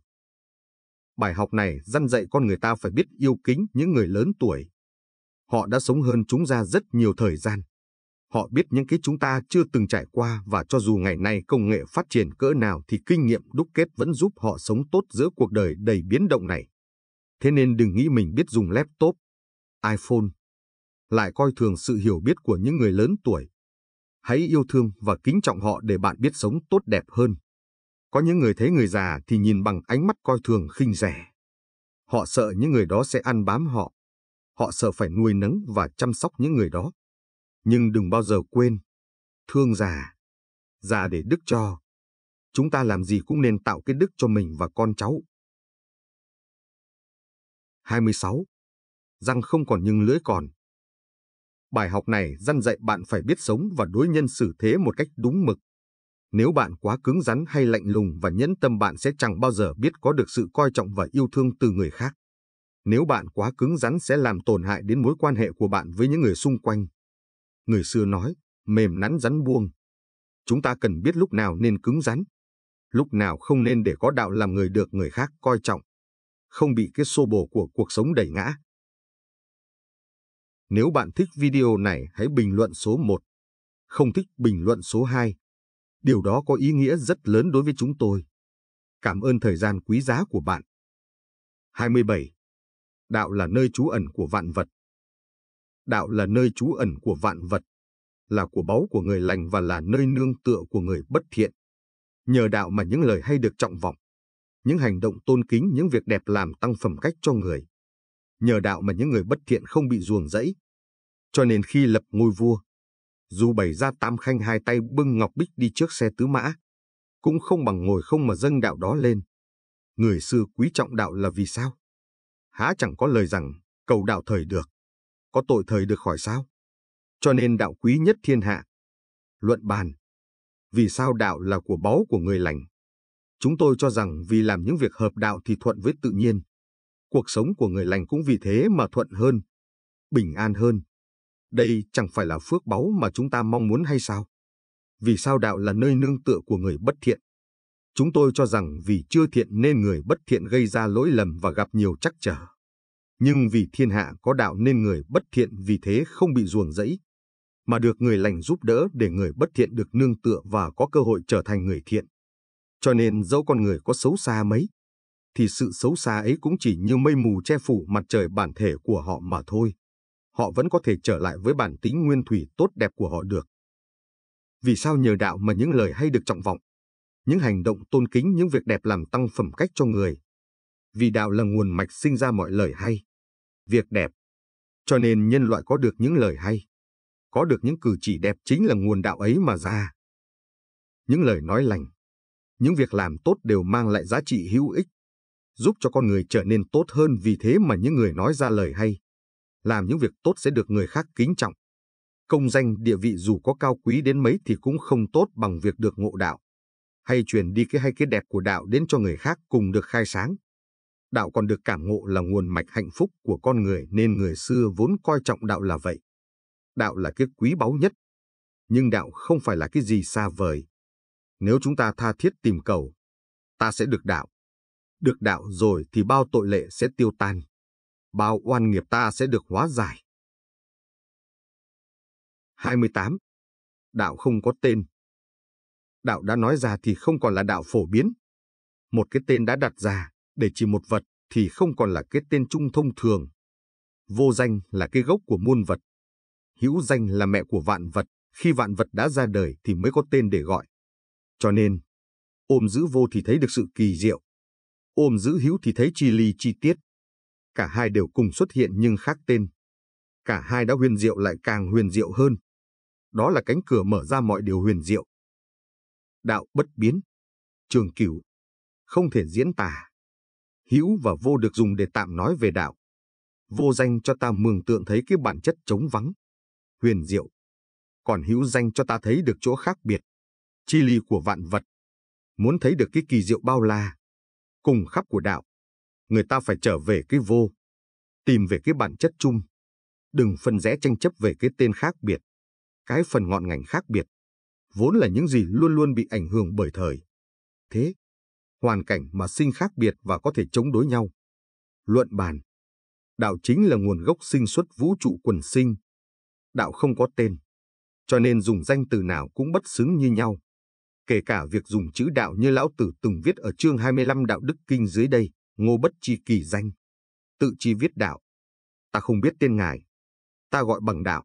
Speaker 1: Bài học này dăn dạy con người ta phải biết yêu kính những người lớn tuổi. Họ đã sống hơn chúng ta rất nhiều thời gian. Họ biết những cái chúng ta chưa từng trải qua và cho dù ngày nay công nghệ phát triển cỡ nào thì kinh nghiệm đúc kết vẫn giúp họ sống tốt giữa cuộc đời đầy biến động này. Thế nên đừng nghĩ mình biết dùng laptop, iPhone. Lại coi thường sự hiểu biết của những người lớn tuổi. Hãy yêu thương và kính trọng họ để bạn biết sống tốt đẹp hơn. Có những người thấy người già thì nhìn bằng ánh mắt coi thường khinh rẻ. Họ sợ những người đó sẽ ăn bám họ. Họ sợ phải nuôi nấng và chăm sóc những người đó. Nhưng đừng bao giờ quên, thương già, già để đức cho. Chúng ta làm gì cũng nên tạo cái đức cho mình và con cháu. 26. Răng không còn nhưng lưỡi còn. Bài học này dăn dạy bạn phải biết sống và đối nhân xử thế một cách đúng mực. Nếu bạn quá cứng rắn hay lạnh lùng và nhẫn tâm bạn sẽ chẳng bao giờ biết có được sự coi trọng và yêu thương từ người khác. Nếu bạn quá cứng rắn sẽ làm tổn hại đến mối quan hệ của bạn với những người xung quanh. Người xưa nói, mềm nắn rắn buông. Chúng ta cần biết lúc nào nên cứng rắn, lúc nào không nên để có đạo làm người được người khác coi trọng, không bị cái xô bồ của cuộc sống đẩy ngã. Nếu bạn thích video này hãy bình luận số 1, không thích bình luận số 2. Điều đó có ý nghĩa rất lớn đối với chúng tôi. Cảm ơn thời gian quý giá của bạn. 27. Đạo là nơi trú ẩn của vạn vật. Đạo là nơi trú ẩn của vạn vật, là của báu của người lành và là nơi nương tựa của người bất thiện. Nhờ đạo mà những lời hay được trọng vọng, những hành động tôn kính những việc đẹp làm tăng phẩm cách cho người. Nhờ đạo mà những người bất thiện không bị ruồng rẫy. Cho nên khi lập ngôi vua, dù bày ra tam khanh hai tay bưng ngọc bích đi trước xe tứ mã, cũng không bằng ngồi không mà dâng đạo đó lên. Người xưa quý trọng đạo là vì sao? Há chẳng có lời rằng cầu đạo thời được có tội thời được khỏi sao? Cho nên đạo quý nhất thiên hạ. Luận bàn. Vì sao đạo là của báu của người lành? Chúng tôi cho rằng vì làm những việc hợp đạo thì thuận với tự nhiên. Cuộc sống của người lành cũng vì thế mà thuận hơn, bình an hơn. Đây chẳng phải là phước báu mà chúng ta mong muốn hay sao? Vì sao đạo là nơi nương tựa của người bất thiện? Chúng tôi cho rằng vì chưa thiện nên người bất thiện gây ra lỗi lầm và gặp nhiều trắc trở nhưng vì thiên hạ có đạo nên người bất thiện vì thế không bị ruồng rẫy, mà được người lành giúp đỡ để người bất thiện được nương tựa và có cơ hội trở thành người thiện. Cho nên dẫu con người có xấu xa mấy, thì sự xấu xa ấy cũng chỉ như mây mù che phủ mặt trời bản thể của họ mà thôi. Họ vẫn có thể trở lại với bản tính nguyên thủy tốt đẹp của họ được. Vì sao nhờ đạo mà những lời hay được trọng vọng, những hành động tôn kính những việc đẹp làm tăng phẩm cách cho người, vì đạo là nguồn mạch sinh ra mọi lời hay, việc đẹp. Cho nên nhân loại có được những lời hay, có được những cử chỉ đẹp chính là nguồn đạo ấy mà ra. Những lời nói lành, những việc làm tốt đều mang lại giá trị hữu ích, giúp cho con người trở nên tốt hơn vì thế mà những người nói ra lời hay, làm những việc tốt sẽ được người khác kính trọng. Công danh địa vị dù có cao quý đến mấy thì cũng không tốt bằng việc được ngộ đạo, hay truyền đi cái hay cái đẹp của đạo đến cho người khác cùng được khai sáng. Đạo còn được cảm ngộ là nguồn mạch hạnh phúc của con người nên người xưa vốn coi trọng đạo là vậy. Đạo là cái quý báu nhất, nhưng đạo không phải là cái gì xa vời. Nếu chúng ta tha thiết tìm cầu, ta sẽ được đạo. Được đạo rồi thì bao tội lệ sẽ tiêu tan, bao oan nghiệp ta sẽ được hóa giải. 28. Đạo không có tên. Đạo đã nói ra thì không còn là đạo phổ biến. Một cái tên đã đặt ra, để chỉ một vật thì không còn là cái tên chung thông thường. Vô danh là cái gốc của muôn vật. Hữu danh là mẹ của vạn vật, khi vạn vật đã ra đời thì mới có tên để gọi. Cho nên, ôm giữ vô thì thấy được sự kỳ diệu. Ôm giữ hữu thì thấy chi ly chi tiết. Cả hai đều cùng xuất hiện nhưng khác tên. Cả hai đã huyền diệu lại càng huyền diệu hơn. Đó là cánh cửa mở ra mọi điều huyền diệu. Đạo bất biến, trường cửu, không thể diễn tả hữu và vô được dùng để tạm nói về đạo. Vô danh cho ta mường tượng thấy cái bản chất trống vắng, huyền diệu. Còn hữu danh cho ta thấy được chỗ khác biệt, chi ly của vạn vật. Muốn thấy được cái kỳ diệu bao la, cùng khắp của đạo, người ta phải trở về cái vô, tìm về cái bản chất chung. Đừng phân rẽ tranh chấp về cái tên khác biệt, cái phần ngọn ngành khác biệt, vốn là những gì luôn luôn bị ảnh hưởng bởi thời. Thế, hoàn cảnh mà sinh khác biệt và có thể chống đối nhau. Luận bàn Đạo chính là nguồn gốc sinh xuất vũ trụ quần sinh. Đạo không có tên, cho nên dùng danh từ nào cũng bất xứng như nhau. Kể cả việc dùng chữ đạo như Lão Tử từng viết ở chương 25 Đạo Đức Kinh dưới đây, ngô bất chi kỳ danh. Tự chi viết đạo. Ta không biết tên ngài. Ta gọi bằng đạo.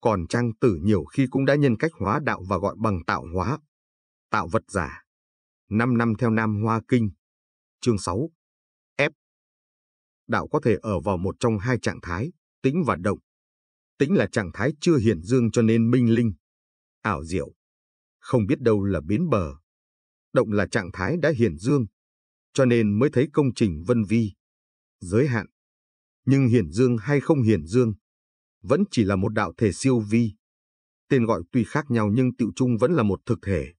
Speaker 1: Còn trang tử nhiều khi cũng đã nhân cách hóa đạo và gọi bằng tạo hóa. Tạo vật giả 5 năm theo Nam Hoa Kinh. Chương 6. F. Đạo có thể ở vào một trong hai trạng thái, tĩnh và động. Tĩnh là trạng thái chưa hiển dương cho nên minh linh, ảo diệu, không biết đâu là bến bờ. Động là trạng thái đã hiển dương, cho nên mới thấy công trình vân vi, giới hạn. Nhưng hiển dương hay không hiển dương, vẫn chỉ là một đạo thể siêu vi. Tên gọi tuy khác nhau nhưng tiệu chung vẫn là một thực thể.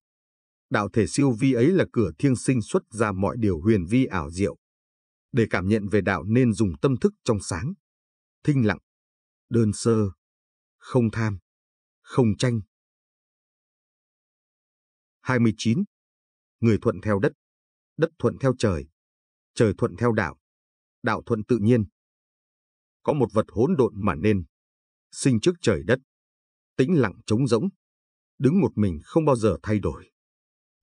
Speaker 1: Đạo thể siêu vi ấy là cửa thiêng sinh xuất ra mọi điều huyền vi ảo diệu. Để cảm nhận về đạo nên dùng tâm thức trong sáng, thinh lặng, đơn sơ, không tham, không tranh. 29. Người thuận theo đất, đất thuận theo trời, trời thuận theo đạo, đạo thuận tự nhiên. Có một vật hỗn độn mà nên, sinh trước trời đất, tĩnh lặng trống rỗng, đứng một mình không bao giờ thay đổi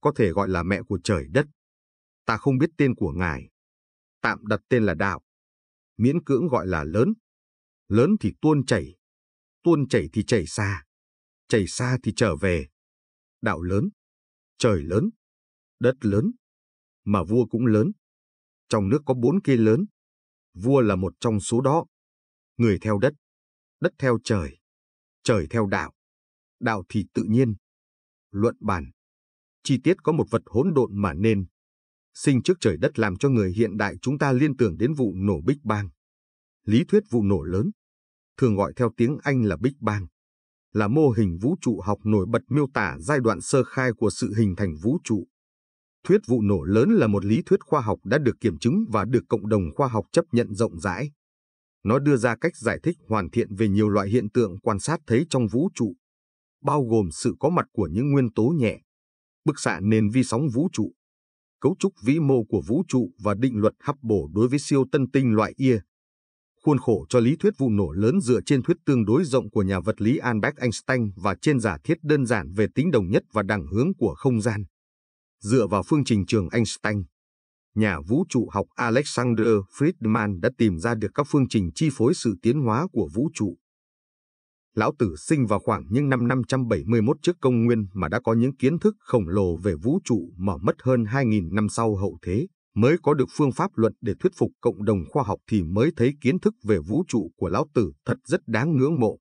Speaker 1: có thể gọi là mẹ của trời đất. Ta không biết tên của ngài. Tạm đặt tên là đạo. Miễn cưỡng gọi là lớn. Lớn thì tuôn chảy. Tuôn chảy thì chảy xa. Chảy xa thì trở về. Đạo lớn. Trời lớn. Đất lớn. Mà vua cũng lớn. Trong nước có bốn cây lớn. Vua là một trong số đó. Người theo đất. Đất theo trời. Trời theo đạo. Đạo thì tự nhiên. Luận bản chi tiết có một vật hỗn độn mà nên. Sinh trước trời đất làm cho người hiện đại chúng ta liên tưởng đến vụ nổ Big Bang. Lý thuyết vụ nổ lớn, thường gọi theo tiếng Anh là Big Bang, là mô hình vũ trụ học nổi bật miêu tả giai đoạn sơ khai của sự hình thành vũ trụ. Thuyết vụ nổ lớn là một lý thuyết khoa học đã được kiểm chứng và được cộng đồng khoa học chấp nhận rộng rãi. Nó đưa ra cách giải thích hoàn thiện về nhiều loại hiện tượng quan sát thấy trong vũ trụ, bao gồm sự có mặt của những nguyên tố nhẹ, bức xạ nền vi sóng vũ trụ, cấu trúc vĩ mô của vũ trụ và định luật hấp bổ đối với siêu tân tinh loại Ia. Khuôn khổ cho lý thuyết vụ nổ lớn dựa trên thuyết tương đối rộng của nhà vật lý Albert Einstein và trên giả thiết đơn giản về tính đồng nhất và đẳng hướng của không gian. Dựa vào phương trình trường Einstein, nhà vũ trụ học Alexander Friedman đã tìm ra được các phương trình chi phối sự tiến hóa của vũ trụ. Lão Tử sinh vào khoảng những năm 571 trước công nguyên mà đã có những kiến thức khổng lồ về vũ trụ mà mất hơn 2.000 năm sau hậu thế, mới có được phương pháp luận để thuyết phục cộng đồng khoa học thì mới thấy kiến thức về vũ trụ của Lão Tử thật rất đáng ngưỡng mộ.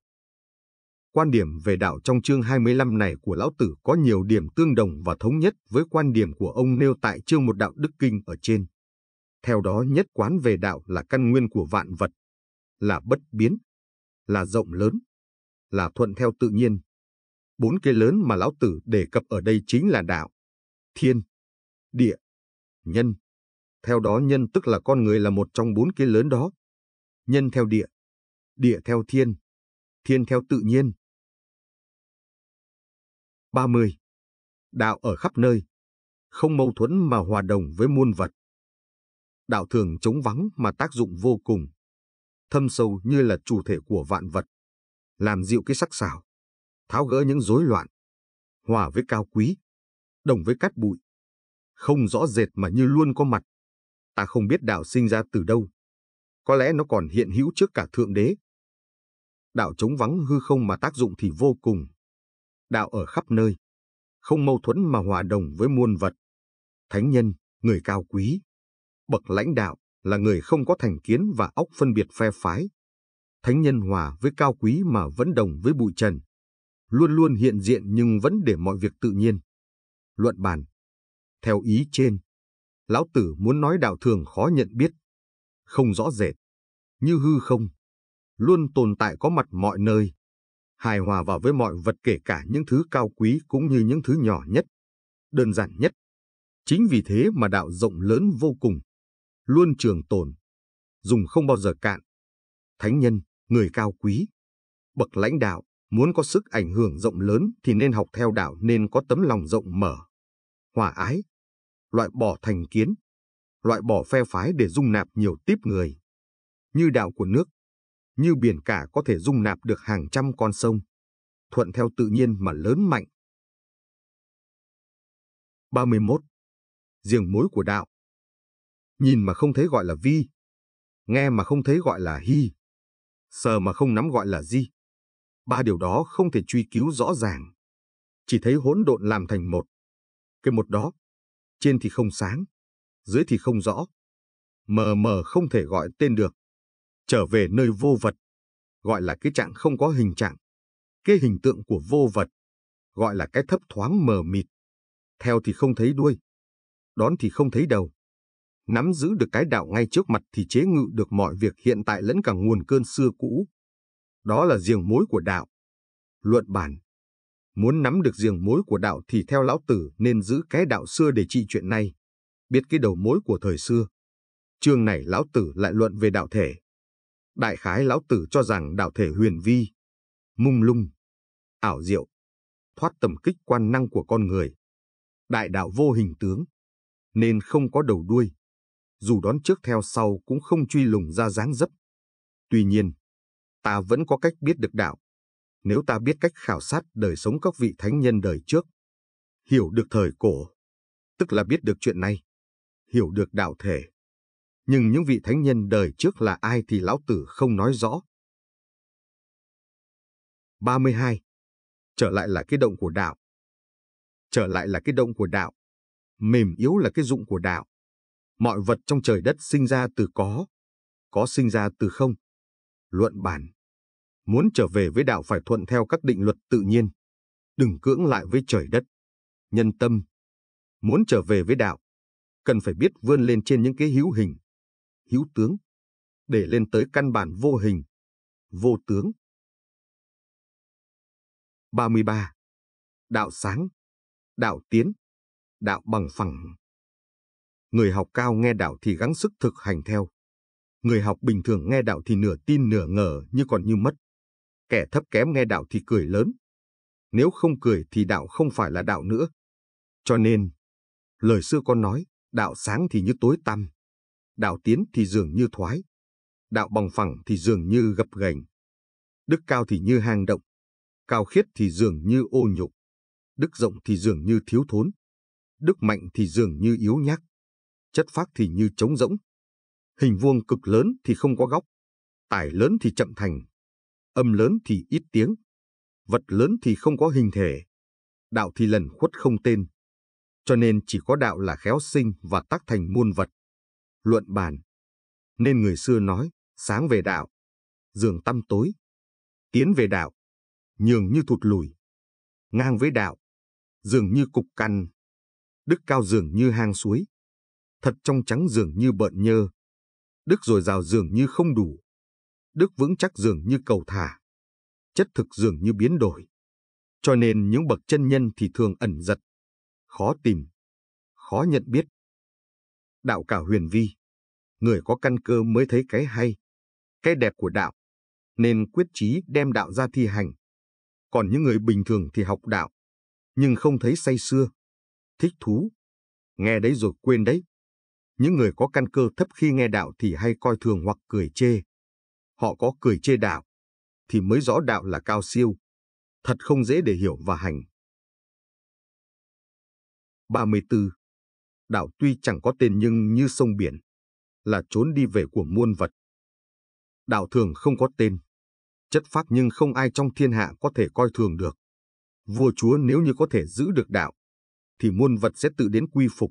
Speaker 1: Quan điểm về đạo trong chương 25 này của Lão Tử có nhiều điểm tương đồng và thống nhất với quan điểm của ông nêu tại chương một đạo đức kinh ở trên. Theo đó nhất quán về đạo là căn nguyên của vạn vật, là bất biến, là rộng lớn, là thuận theo tự nhiên. Bốn cái lớn mà lão tử đề cập ở đây chính là đạo, thiên, địa, nhân. Theo đó nhân tức là con người là một trong bốn cái lớn đó. Nhân theo địa, địa theo thiên, thiên theo tự nhiên. 30. Đạo ở khắp nơi, không mâu thuẫn mà hòa đồng với muôn vật. Đạo thường trống vắng mà tác dụng vô cùng, thâm sâu như là chủ thể của vạn vật làm dịu cái sắc sảo, tháo gỡ những rối loạn, hòa với cao quý, đồng với cát bụi. Không rõ rệt mà như luôn có mặt. Ta không biết đạo sinh ra từ đâu. Có lẽ nó còn hiện hữu trước cả Thượng Đế. Đạo chống vắng hư không mà tác dụng thì vô cùng. Đạo ở khắp nơi. Không mâu thuẫn mà hòa đồng với muôn vật. Thánh nhân, người cao quý. Bậc lãnh đạo là người không có thành kiến và óc phân biệt phe phái thánh nhân hòa với cao quý mà vẫn đồng với bụi trần. Luôn luôn hiện diện nhưng vẫn để mọi việc tự nhiên. Luận bàn Theo ý trên, Lão Tử muốn nói đạo thường khó nhận biết, không rõ rệt, như hư không, luôn tồn tại có mặt mọi nơi, hài hòa vào với mọi vật kể cả những thứ cao quý cũng như những thứ nhỏ nhất, đơn giản nhất. Chính vì thế mà đạo rộng lớn vô cùng, luôn trường tồn, dùng không bao giờ cạn. Thánh nhân người cao quý. Bậc lãnh đạo muốn có sức ảnh hưởng rộng lớn thì nên học theo đạo nên có tấm lòng rộng mở, hòa ái, loại bỏ thành kiến, loại bỏ phe phái để dung nạp nhiều tiếp người. Như đạo của nước, như biển cả có thể dung nạp được hàng trăm con sông, thuận theo tự nhiên mà lớn mạnh. 31. Riêng mối của đạo Nhìn mà không thấy gọi là vi, nghe mà không thấy gọi là hi sờ mà không nắm gọi là gì Ba điều đó không thể truy cứu rõ ràng. Chỉ thấy hỗn độn làm thành một. Cái một đó, trên thì không sáng, dưới thì không rõ. Mờ mờ không thể gọi tên được. Trở về nơi vô vật, gọi là cái trạng không có hình trạng. Cái hình tượng của vô vật, gọi là cái thấp thoáng mờ mịt. Theo thì không thấy đuôi, đón thì không thấy đầu nắm giữ được cái đạo ngay trước mặt thì chế ngự được mọi việc hiện tại lẫn cả nguồn cơn xưa cũ. Đó là giềng mối của đạo. Luận bản Muốn nắm được giềng mối của đạo thì theo lão tử nên giữ cái đạo xưa để trị chuyện này, biết cái đầu mối của thời xưa. Chương này lão tử lại luận về đạo thể. Đại khái lão tử cho rằng đạo thể huyền vi, mung lung, ảo diệu, thoát tầm kích quan năng của con người. Đại đạo vô hình tướng, nên không có đầu đuôi dù đón trước theo sau cũng không truy lùng ra dáng dấp. Tuy nhiên, ta vẫn có cách biết được đạo. Nếu ta biết cách khảo sát đời sống các vị thánh nhân đời trước, hiểu được thời cổ, tức là biết được chuyện này, hiểu được đạo thể. Nhưng những vị thánh nhân đời trước là ai thì lão tử không nói rõ. 32. Trở lại là cái động của đạo. Trở lại là cái động của đạo. Mềm yếu là cái dụng của đạo. Mọi vật trong trời đất sinh ra từ có, có sinh ra từ không. Luận bản Muốn trở về với đạo phải thuận theo các định luật tự nhiên. Đừng cưỡng lại với trời đất. Nhân tâm Muốn trở về với đạo, cần phải biết vươn lên trên những cái hữu hình, hữu tướng, để lên tới căn bản vô hình, vô tướng. 33. Đạo sáng, đạo tiến, đạo bằng phẳng người học cao nghe đạo thì gắng sức thực hành theo. Người học bình thường nghe đạo thì nửa tin nửa ngờ như còn như mất. Kẻ thấp kém nghe đạo thì cười lớn. Nếu không cười thì đạo không phải là đạo nữa. Cho nên, lời xưa con nói, đạo sáng thì như tối tăm, đạo tiến thì dường như thoái, đạo bằng phẳng thì dường như gập ghềnh, đức cao thì như hang động, cao khiết thì dường như ô nhục, đức rộng thì dường như thiếu thốn, đức mạnh thì dường như yếu nhắc chất phác thì như trống rỗng. Hình vuông cực lớn thì không có góc, tải lớn thì chậm thành, âm lớn thì ít tiếng, vật lớn thì không có hình thể, đạo thì lần khuất không tên. Cho nên chỉ có đạo là khéo sinh và tác thành muôn vật. Luận bàn. Nên người xưa nói, sáng về đạo, dường tăm tối, tiến về đạo, nhường như thụt lùi, ngang với đạo, dường như cục căn, đức cao dường như hang suối thật trong trắng dường như bợn nhơ. Đức dồi dào dường như không đủ. Đức vững chắc dường như cầu thả. Chất thực dường như biến đổi. Cho nên những bậc chân nhân thì thường ẩn giật, khó tìm, khó nhận biết. Đạo cả huyền vi, người có căn cơ mới thấy cái hay, cái đẹp của đạo, nên quyết chí đem đạo ra thi hành. Còn những người bình thường thì học đạo, nhưng không thấy say xưa, thích thú. Nghe đấy rồi quên đấy những người có căn cơ thấp khi nghe đạo thì hay coi thường hoặc cười chê. Họ có cười chê đạo, thì mới rõ đạo là cao siêu. Thật không dễ để hiểu và hành. 34. Đạo tuy chẳng có tên nhưng như sông biển, là trốn đi về của muôn vật. Đạo thường không có tên, chất phác nhưng không ai trong thiên hạ có thể coi thường được. Vua chúa nếu như có thể giữ được đạo, thì muôn vật sẽ tự đến quy phục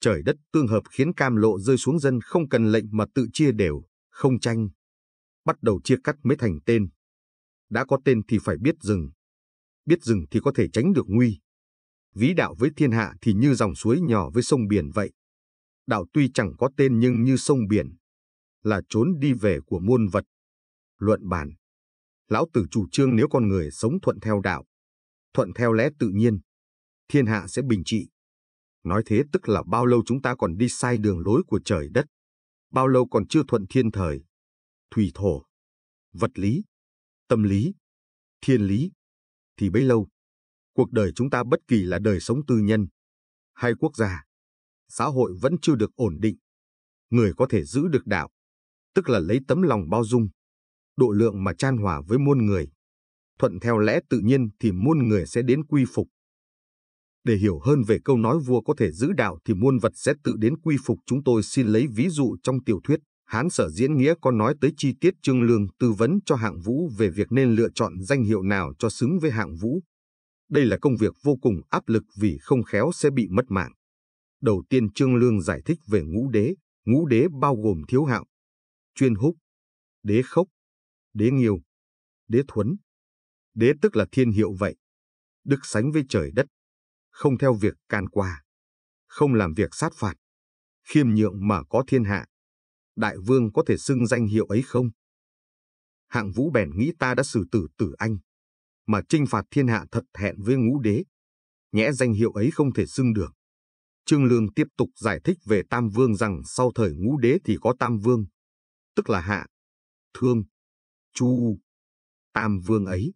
Speaker 1: trời đất tương hợp khiến cam lộ rơi xuống dân không cần lệnh mà tự chia đều, không tranh. Bắt đầu chia cắt mới thành tên. Đã có tên thì phải biết dừng. Biết dừng thì có thể tránh được nguy. Ví đạo với thiên hạ thì như dòng suối nhỏ với sông biển vậy. Đạo tuy chẳng có tên nhưng như sông biển, là trốn đi về của muôn vật. Luận bản Lão Tử chủ trương nếu con người sống thuận theo đạo, thuận theo lẽ tự nhiên, thiên hạ sẽ bình trị. Nói thế tức là bao lâu chúng ta còn đi sai đường lối của trời đất, bao lâu còn chưa thuận thiên thời, thủy thổ, vật lý, tâm lý, thiên lý, thì bấy lâu, cuộc đời chúng ta bất kỳ là đời sống tư nhân, hay quốc gia, xã hội vẫn chưa được ổn định. Người có thể giữ được đạo, tức là lấy tấm lòng bao dung, độ lượng mà chan hòa với muôn người. Thuận theo lẽ tự nhiên thì muôn người sẽ đến quy phục. Để hiểu hơn về câu nói vua có thể giữ đạo thì muôn vật sẽ tự đến quy phục chúng tôi xin lấy ví dụ trong tiểu thuyết. Hán sở diễn nghĩa có nói tới chi tiết Trương Lương tư vấn cho hạng vũ về việc nên lựa chọn danh hiệu nào cho xứng với hạng vũ. Đây là công việc vô cùng áp lực vì không khéo sẽ bị mất mạng. Đầu tiên Trương Lương giải thích về ngũ đế. Ngũ đế bao gồm thiếu hạo, chuyên húc, đế khốc, đế nghiêu, đế thuấn. Đế tức là thiên hiệu vậy. Đức sánh với trời đất, không theo việc can qua, không làm việc sát phạt, khiêm nhượng mà có thiên hạ. Đại vương có thể xưng danh hiệu ấy không? Hạng vũ bèn nghĩ ta đã xử tử tử anh, mà trinh phạt thiên hạ thật hẹn với ngũ đế. Nhẽ danh hiệu ấy không thể xưng được. Trương Lương tiếp tục giải thích về Tam Vương rằng sau thời ngũ đế thì có Tam Vương, tức là Hạ, Thương, Chu, Tam Vương ấy.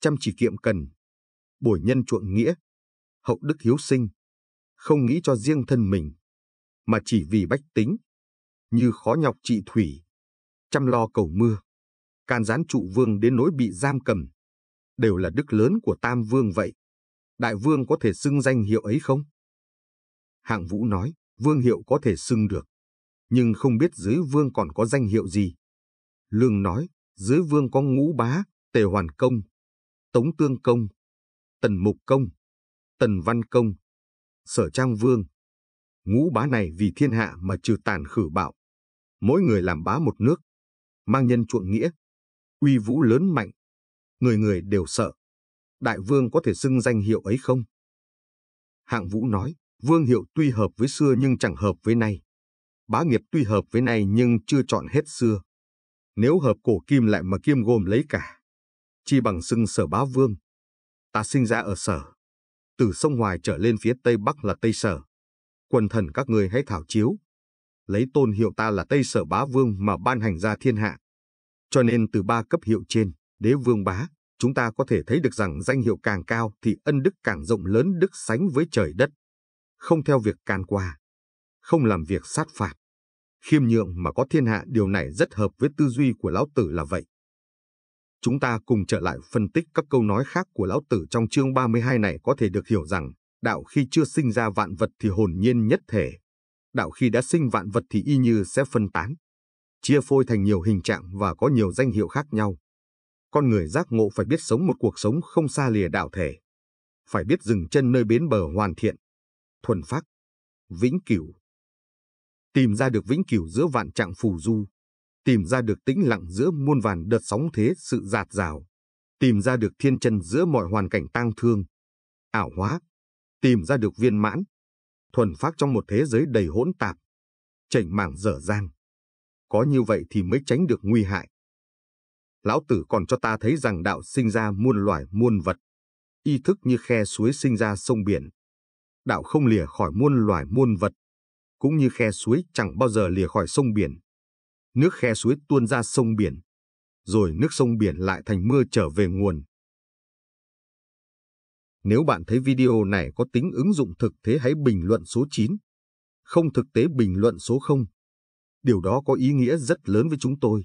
Speaker 1: Chăm chỉ kiệm cần, bồi nhân chuộng nghĩa, hậu đức hiếu sinh, không nghĩ cho riêng thân mình, mà chỉ vì bách tính, như khó nhọc trị thủy, chăm lo cầu mưa, can gián trụ vương đến nỗi bị giam cầm, đều là đức lớn của Tam Vương vậy. Đại Vương có thể xưng danh hiệu ấy không? Hạng Vũ nói, Vương hiệu có thể xưng được, nhưng không biết dưới Vương còn có danh hiệu gì. Lương nói, dưới Vương có ngũ bá, tề hoàn công, tống tương công, tần mục công, Tần Văn Công, Sở Trang Vương. Ngũ bá này vì thiên hạ mà trừ tàn khử bạo. Mỗi người làm bá một nước, mang nhân chuộng nghĩa, uy vũ lớn mạnh. Người người đều sợ. Đại vương có thể xưng danh hiệu ấy không? Hạng vũ nói, vương hiệu tuy hợp với xưa nhưng chẳng hợp với nay. Bá nghiệp tuy hợp với nay nhưng chưa chọn hết xưa. Nếu hợp cổ kim lại mà kim gồm lấy cả, chi bằng xưng sở bá vương. Ta sinh ra ở sở, từ sông Hoài trở lên phía tây bắc là Tây Sở. Quần thần các ngươi hãy thảo chiếu, lấy tôn hiệu ta là Tây Sở Bá Vương mà ban hành ra thiên hạ. Cho nên từ ba cấp hiệu trên, đế vương bá, chúng ta có thể thấy được rằng danh hiệu càng cao thì ân đức càng rộng lớn đức sánh với trời đất. Không theo việc can qua, không làm việc sát phạt. Khiêm nhượng mà có thiên hạ điều này rất hợp với tư duy của lão tử là vậy chúng ta cùng trở lại phân tích các câu nói khác của Lão Tử trong chương 32 này có thể được hiểu rằng, đạo khi chưa sinh ra vạn vật thì hồn nhiên nhất thể. Đạo khi đã sinh vạn vật thì y như sẽ phân tán, chia phôi thành nhiều hình trạng và có nhiều danh hiệu khác nhau. Con người giác ngộ phải biết sống một cuộc sống không xa lìa đạo thể. Phải biết dừng chân nơi bến bờ hoàn thiện, thuần phác, vĩnh cửu. Tìm ra được vĩnh cửu giữa vạn trạng phù du, tìm ra được tĩnh lặng giữa muôn vàn đợt sóng thế sự giạt rào, tìm ra được thiên chân giữa mọi hoàn cảnh tang thương, ảo hóa, tìm ra được viên mãn, thuần phát trong một thế giới đầy hỗn tạp, chảnh mảng dở dang. Có như vậy thì mới tránh được nguy hại. Lão tử còn cho ta thấy rằng đạo sinh ra muôn loài muôn vật, y thức như khe suối sinh ra sông biển. Đạo không lìa khỏi muôn loài muôn vật, cũng như khe suối chẳng bao giờ lìa khỏi sông biển nước khe suối tuôn ra sông biển, rồi nước sông biển lại thành mưa trở về nguồn. Nếu bạn thấy video này có tính ứng dụng thực tế hãy bình luận số 9, không thực tế bình luận số 0. Điều đó có ý nghĩa rất lớn với chúng tôi.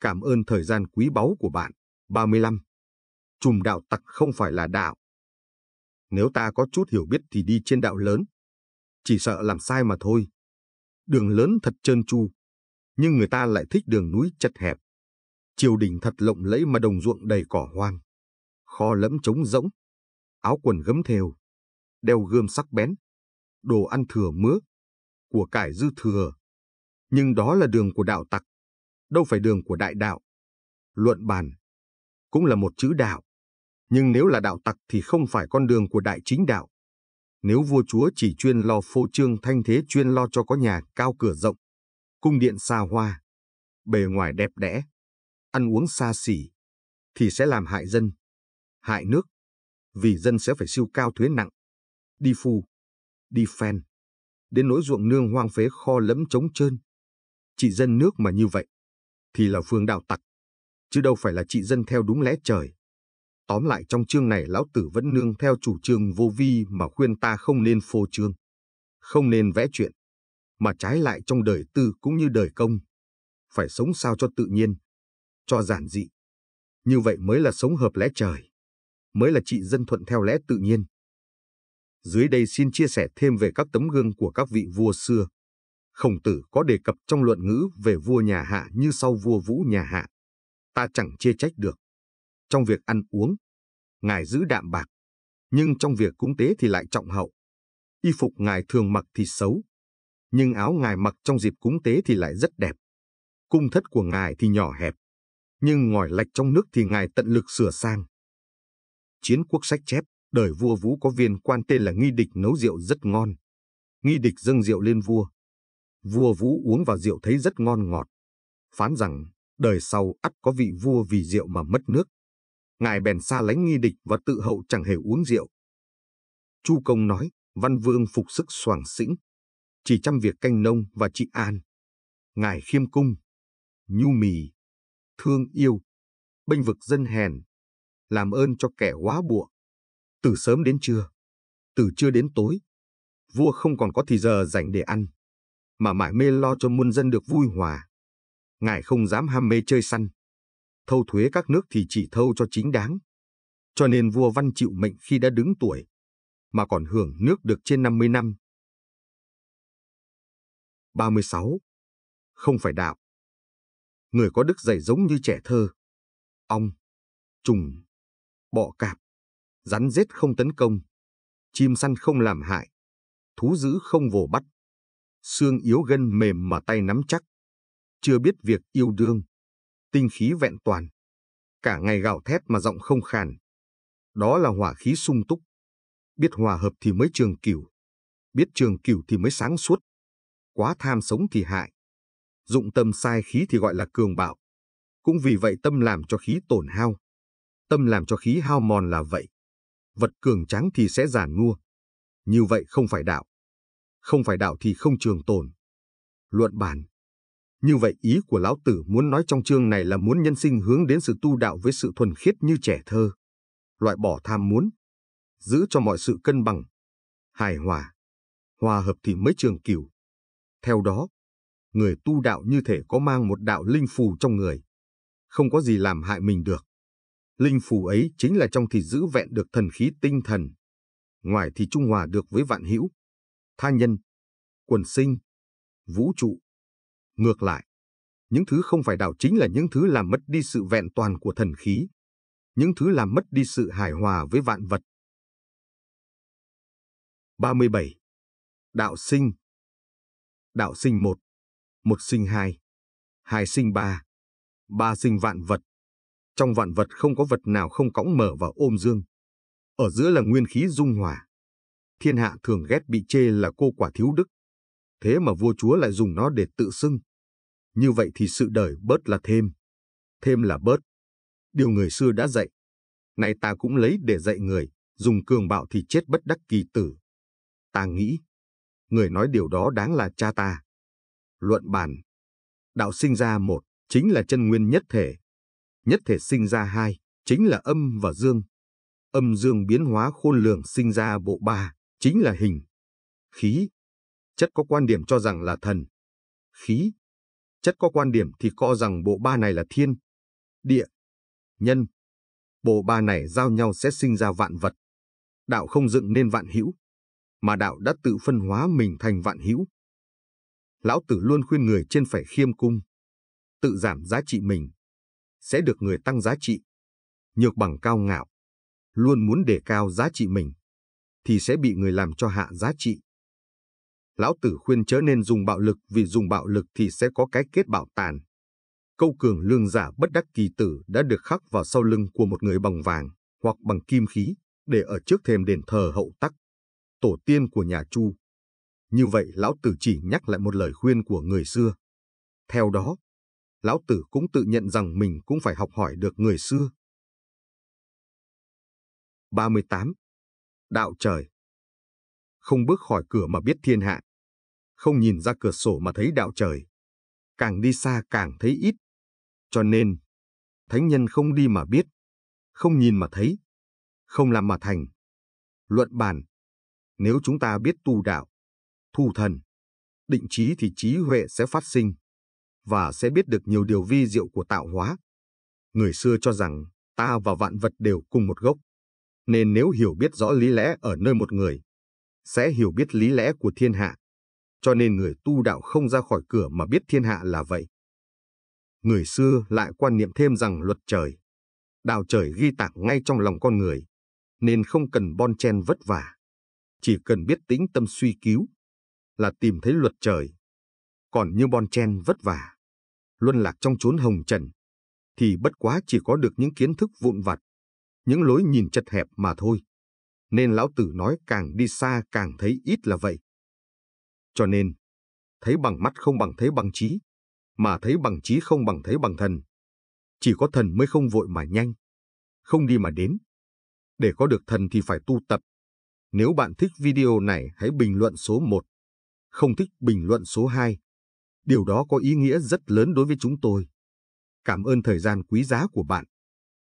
Speaker 1: Cảm ơn thời gian quý báu của bạn. 35. Chùm đạo tặc không phải là đạo. Nếu ta có chút hiểu biết thì đi trên đạo lớn. Chỉ sợ làm sai mà thôi. Đường lớn thật trơn tru nhưng người ta lại thích đường núi chật hẹp. Triều đình thật lộng lẫy mà đồng ruộng đầy cỏ hoang. Kho lẫm trống rỗng, áo quần gấm thêu, đeo gươm sắc bén, đồ ăn thừa mứa, của cải dư thừa. Nhưng đó là đường của đạo tặc, đâu phải đường của đại đạo. Luận bàn cũng là một chữ đạo, nhưng nếu là đạo tặc thì không phải con đường của đại chính đạo. Nếu vua chúa chỉ chuyên lo phô trương thanh thế chuyên lo cho có nhà cao cửa rộng, cung điện xa hoa, bề ngoài đẹp đẽ, ăn uống xa xỉ, thì sẽ làm hại dân, hại nước, vì dân sẽ phải siêu cao thuế nặng, đi phu, đi phen, đến nỗi ruộng nương hoang phế kho lẫm trống trơn. Trị dân nước mà như vậy, thì là phương đạo tặc, chứ đâu phải là trị dân theo đúng lẽ trời. Tóm lại trong chương này lão tử vẫn nương theo chủ trương vô vi mà khuyên ta không nên phô trương, không nên vẽ chuyện, mà trái lại trong đời tư cũng như đời công. Phải sống sao cho tự nhiên, cho giản dị. Như vậy mới là sống hợp lẽ trời, mới là trị dân thuận theo lẽ tự nhiên. Dưới đây xin chia sẻ thêm về các tấm gương của các vị vua xưa. Khổng tử có đề cập trong luận ngữ về vua nhà hạ như sau vua vũ nhà hạ. Ta chẳng chia trách được. Trong việc ăn uống, ngài giữ đạm bạc, nhưng trong việc cúng tế thì lại trọng hậu. Y phục ngài thường mặc thì xấu, nhưng áo ngài mặc trong dịp cúng tế thì lại rất đẹp. Cung thất của ngài thì nhỏ hẹp, nhưng ngòi lạch trong nước thì ngài tận lực sửa sang. Chiến quốc sách chép, đời vua Vũ có viên quan tên là Nghi Địch nấu rượu rất ngon. Nghi Địch dâng rượu lên vua. Vua Vũ uống vào rượu thấy rất ngon ngọt. Phán rằng, đời sau ắt có vị vua vì rượu mà mất nước. Ngài bèn xa lánh Nghi Địch và tự hậu chẳng hề uống rượu. Chu Công nói, văn vương phục sức soàng xĩnh, chỉ chăm việc canh nông và trị an. Ngài khiêm cung, nhu mì, thương yêu, bênh vực dân hèn, làm ơn cho kẻ quá buộc. Từ sớm đến trưa, từ trưa đến tối, vua không còn có thì giờ dành để ăn, mà mãi mê lo cho muôn dân được vui hòa. Ngài không dám ham mê chơi săn. Thâu thuế các nước thì chỉ thâu cho chính đáng. Cho nên vua Văn chịu mệnh khi đã đứng tuổi, mà còn hưởng nước được trên 50 năm. 36. Không phải đạo. Người có đức dày giống như trẻ thơ. Ong, trùng, bọ cạp, rắn rết không tấn công, chim săn không làm hại, thú dữ không vồ bắt, xương yếu gân mềm mà tay nắm chắc, chưa biết việc yêu đương, tinh khí vẹn toàn, cả ngày gạo thét mà giọng không khàn. Đó là hỏa khí sung túc. Biết hòa hợp thì mới trường cửu, biết trường cửu thì mới sáng suốt quá tham sống thì hại. Dụng tâm sai khí thì gọi là cường bạo. Cũng vì vậy tâm làm cho khí tổn hao. Tâm làm cho khí hao mòn là vậy. Vật cường trắng thì sẽ giàn nua. Như vậy không phải đạo. Không phải đạo thì không trường tồn. Luận bản như vậy ý của Lão Tử muốn nói trong chương này là muốn nhân sinh hướng đến sự tu đạo với sự thuần khiết như trẻ thơ. Loại bỏ tham muốn, giữ cho mọi sự cân bằng, hài hòa, hòa hợp thì mới trường cửu. Theo đó, người tu đạo như thể có mang một đạo linh phù trong người. Không có gì làm hại mình được. Linh phù ấy chính là trong thì giữ vẹn được thần khí tinh thần. Ngoài thì trung hòa được với vạn hữu, tha nhân, quần sinh, vũ trụ. Ngược lại, những thứ không phải đạo chính là những thứ làm mất đi sự vẹn toàn của thần khí. Những thứ làm mất đi sự hài hòa với vạn vật. 37. Đạo sinh đạo sinh một, một sinh hai, hai sinh ba, ba sinh vạn vật. Trong vạn vật không có vật nào không cõng mở và ôm dương. Ở giữa là nguyên khí dung hòa. Thiên hạ thường ghét bị chê là cô quả thiếu đức. Thế mà vua chúa lại dùng nó để tự xưng. Như vậy thì sự đời bớt là thêm. Thêm là bớt. Điều người xưa đã dạy. Này ta cũng lấy để dạy người, dùng cường bạo thì chết bất đắc kỳ tử. Ta nghĩ, người nói điều đó đáng là cha ta. Luận bàn, Đạo sinh ra một, chính là chân nguyên nhất thể. Nhất thể sinh ra hai, chính là âm và dương. Âm dương biến hóa khôn lường sinh ra bộ ba, chính là hình. Khí Chất có quan điểm cho rằng là thần. Khí Chất có quan điểm thì co rằng bộ ba này là thiên, địa, nhân. Bộ ba này giao nhau sẽ sinh ra vạn vật. Đạo không dựng nên vạn hữu, mà đạo đã tự phân hóa mình thành vạn hữu. Lão Tử luôn khuyên người trên phải khiêm cung, tự giảm giá trị mình, sẽ được người tăng giá trị. Nhược bằng cao ngạo, luôn muốn đề cao giá trị mình, thì sẽ bị người làm cho hạ giá trị. Lão Tử khuyên chớ nên dùng bạo lực vì dùng bạo lực thì sẽ có cái kết bạo tàn. Câu cường lương giả bất đắc kỳ tử đã được khắc vào sau lưng của một người bằng vàng hoặc bằng kim khí để ở trước thềm đền thờ hậu tắc tổ tiên của nhà Chu. Như vậy Lão Tử chỉ nhắc lại một lời khuyên của người xưa. Theo đó, Lão Tử cũng tự nhận rằng mình cũng phải học hỏi được người xưa. 38. Đạo trời Không bước khỏi cửa mà biết thiên hạ, không nhìn ra cửa sổ mà thấy đạo trời. Càng đi xa càng thấy ít. Cho nên, thánh nhân không đi mà biết, không nhìn mà thấy, không làm mà thành. Luận bàn nếu chúng ta biết tu đạo, thu thần, định trí thì trí huệ sẽ phát sinh và sẽ biết được nhiều điều vi diệu của tạo hóa. Người xưa cho rằng ta và vạn vật đều cùng một gốc, nên nếu hiểu biết rõ lý lẽ ở nơi một người, sẽ hiểu biết lý lẽ của thiên hạ. Cho nên người tu đạo không ra khỏi cửa mà biết thiên hạ là vậy. Người xưa lại quan niệm thêm rằng luật trời, đạo trời ghi tạc ngay trong lòng con người, nên không cần bon chen vất vả chỉ cần biết tĩnh tâm suy cứu, là tìm thấy luật trời. Còn như bon chen vất vả, luân lạc trong chốn hồng trần, thì bất quá chỉ có được những kiến thức vụn vặt, những lối nhìn chật hẹp mà thôi. Nên lão tử nói càng đi xa càng thấy ít là vậy. Cho nên, thấy bằng mắt không bằng thấy bằng trí, mà thấy bằng trí không bằng thấy bằng thần. Chỉ có thần mới không vội mà nhanh, không đi mà đến. Để có được thần thì phải tu tập, nếu bạn thích video này hãy bình luận số 1, không thích bình luận số 2. Điều đó có ý nghĩa rất lớn đối với chúng tôi. Cảm ơn thời gian quý giá của bạn.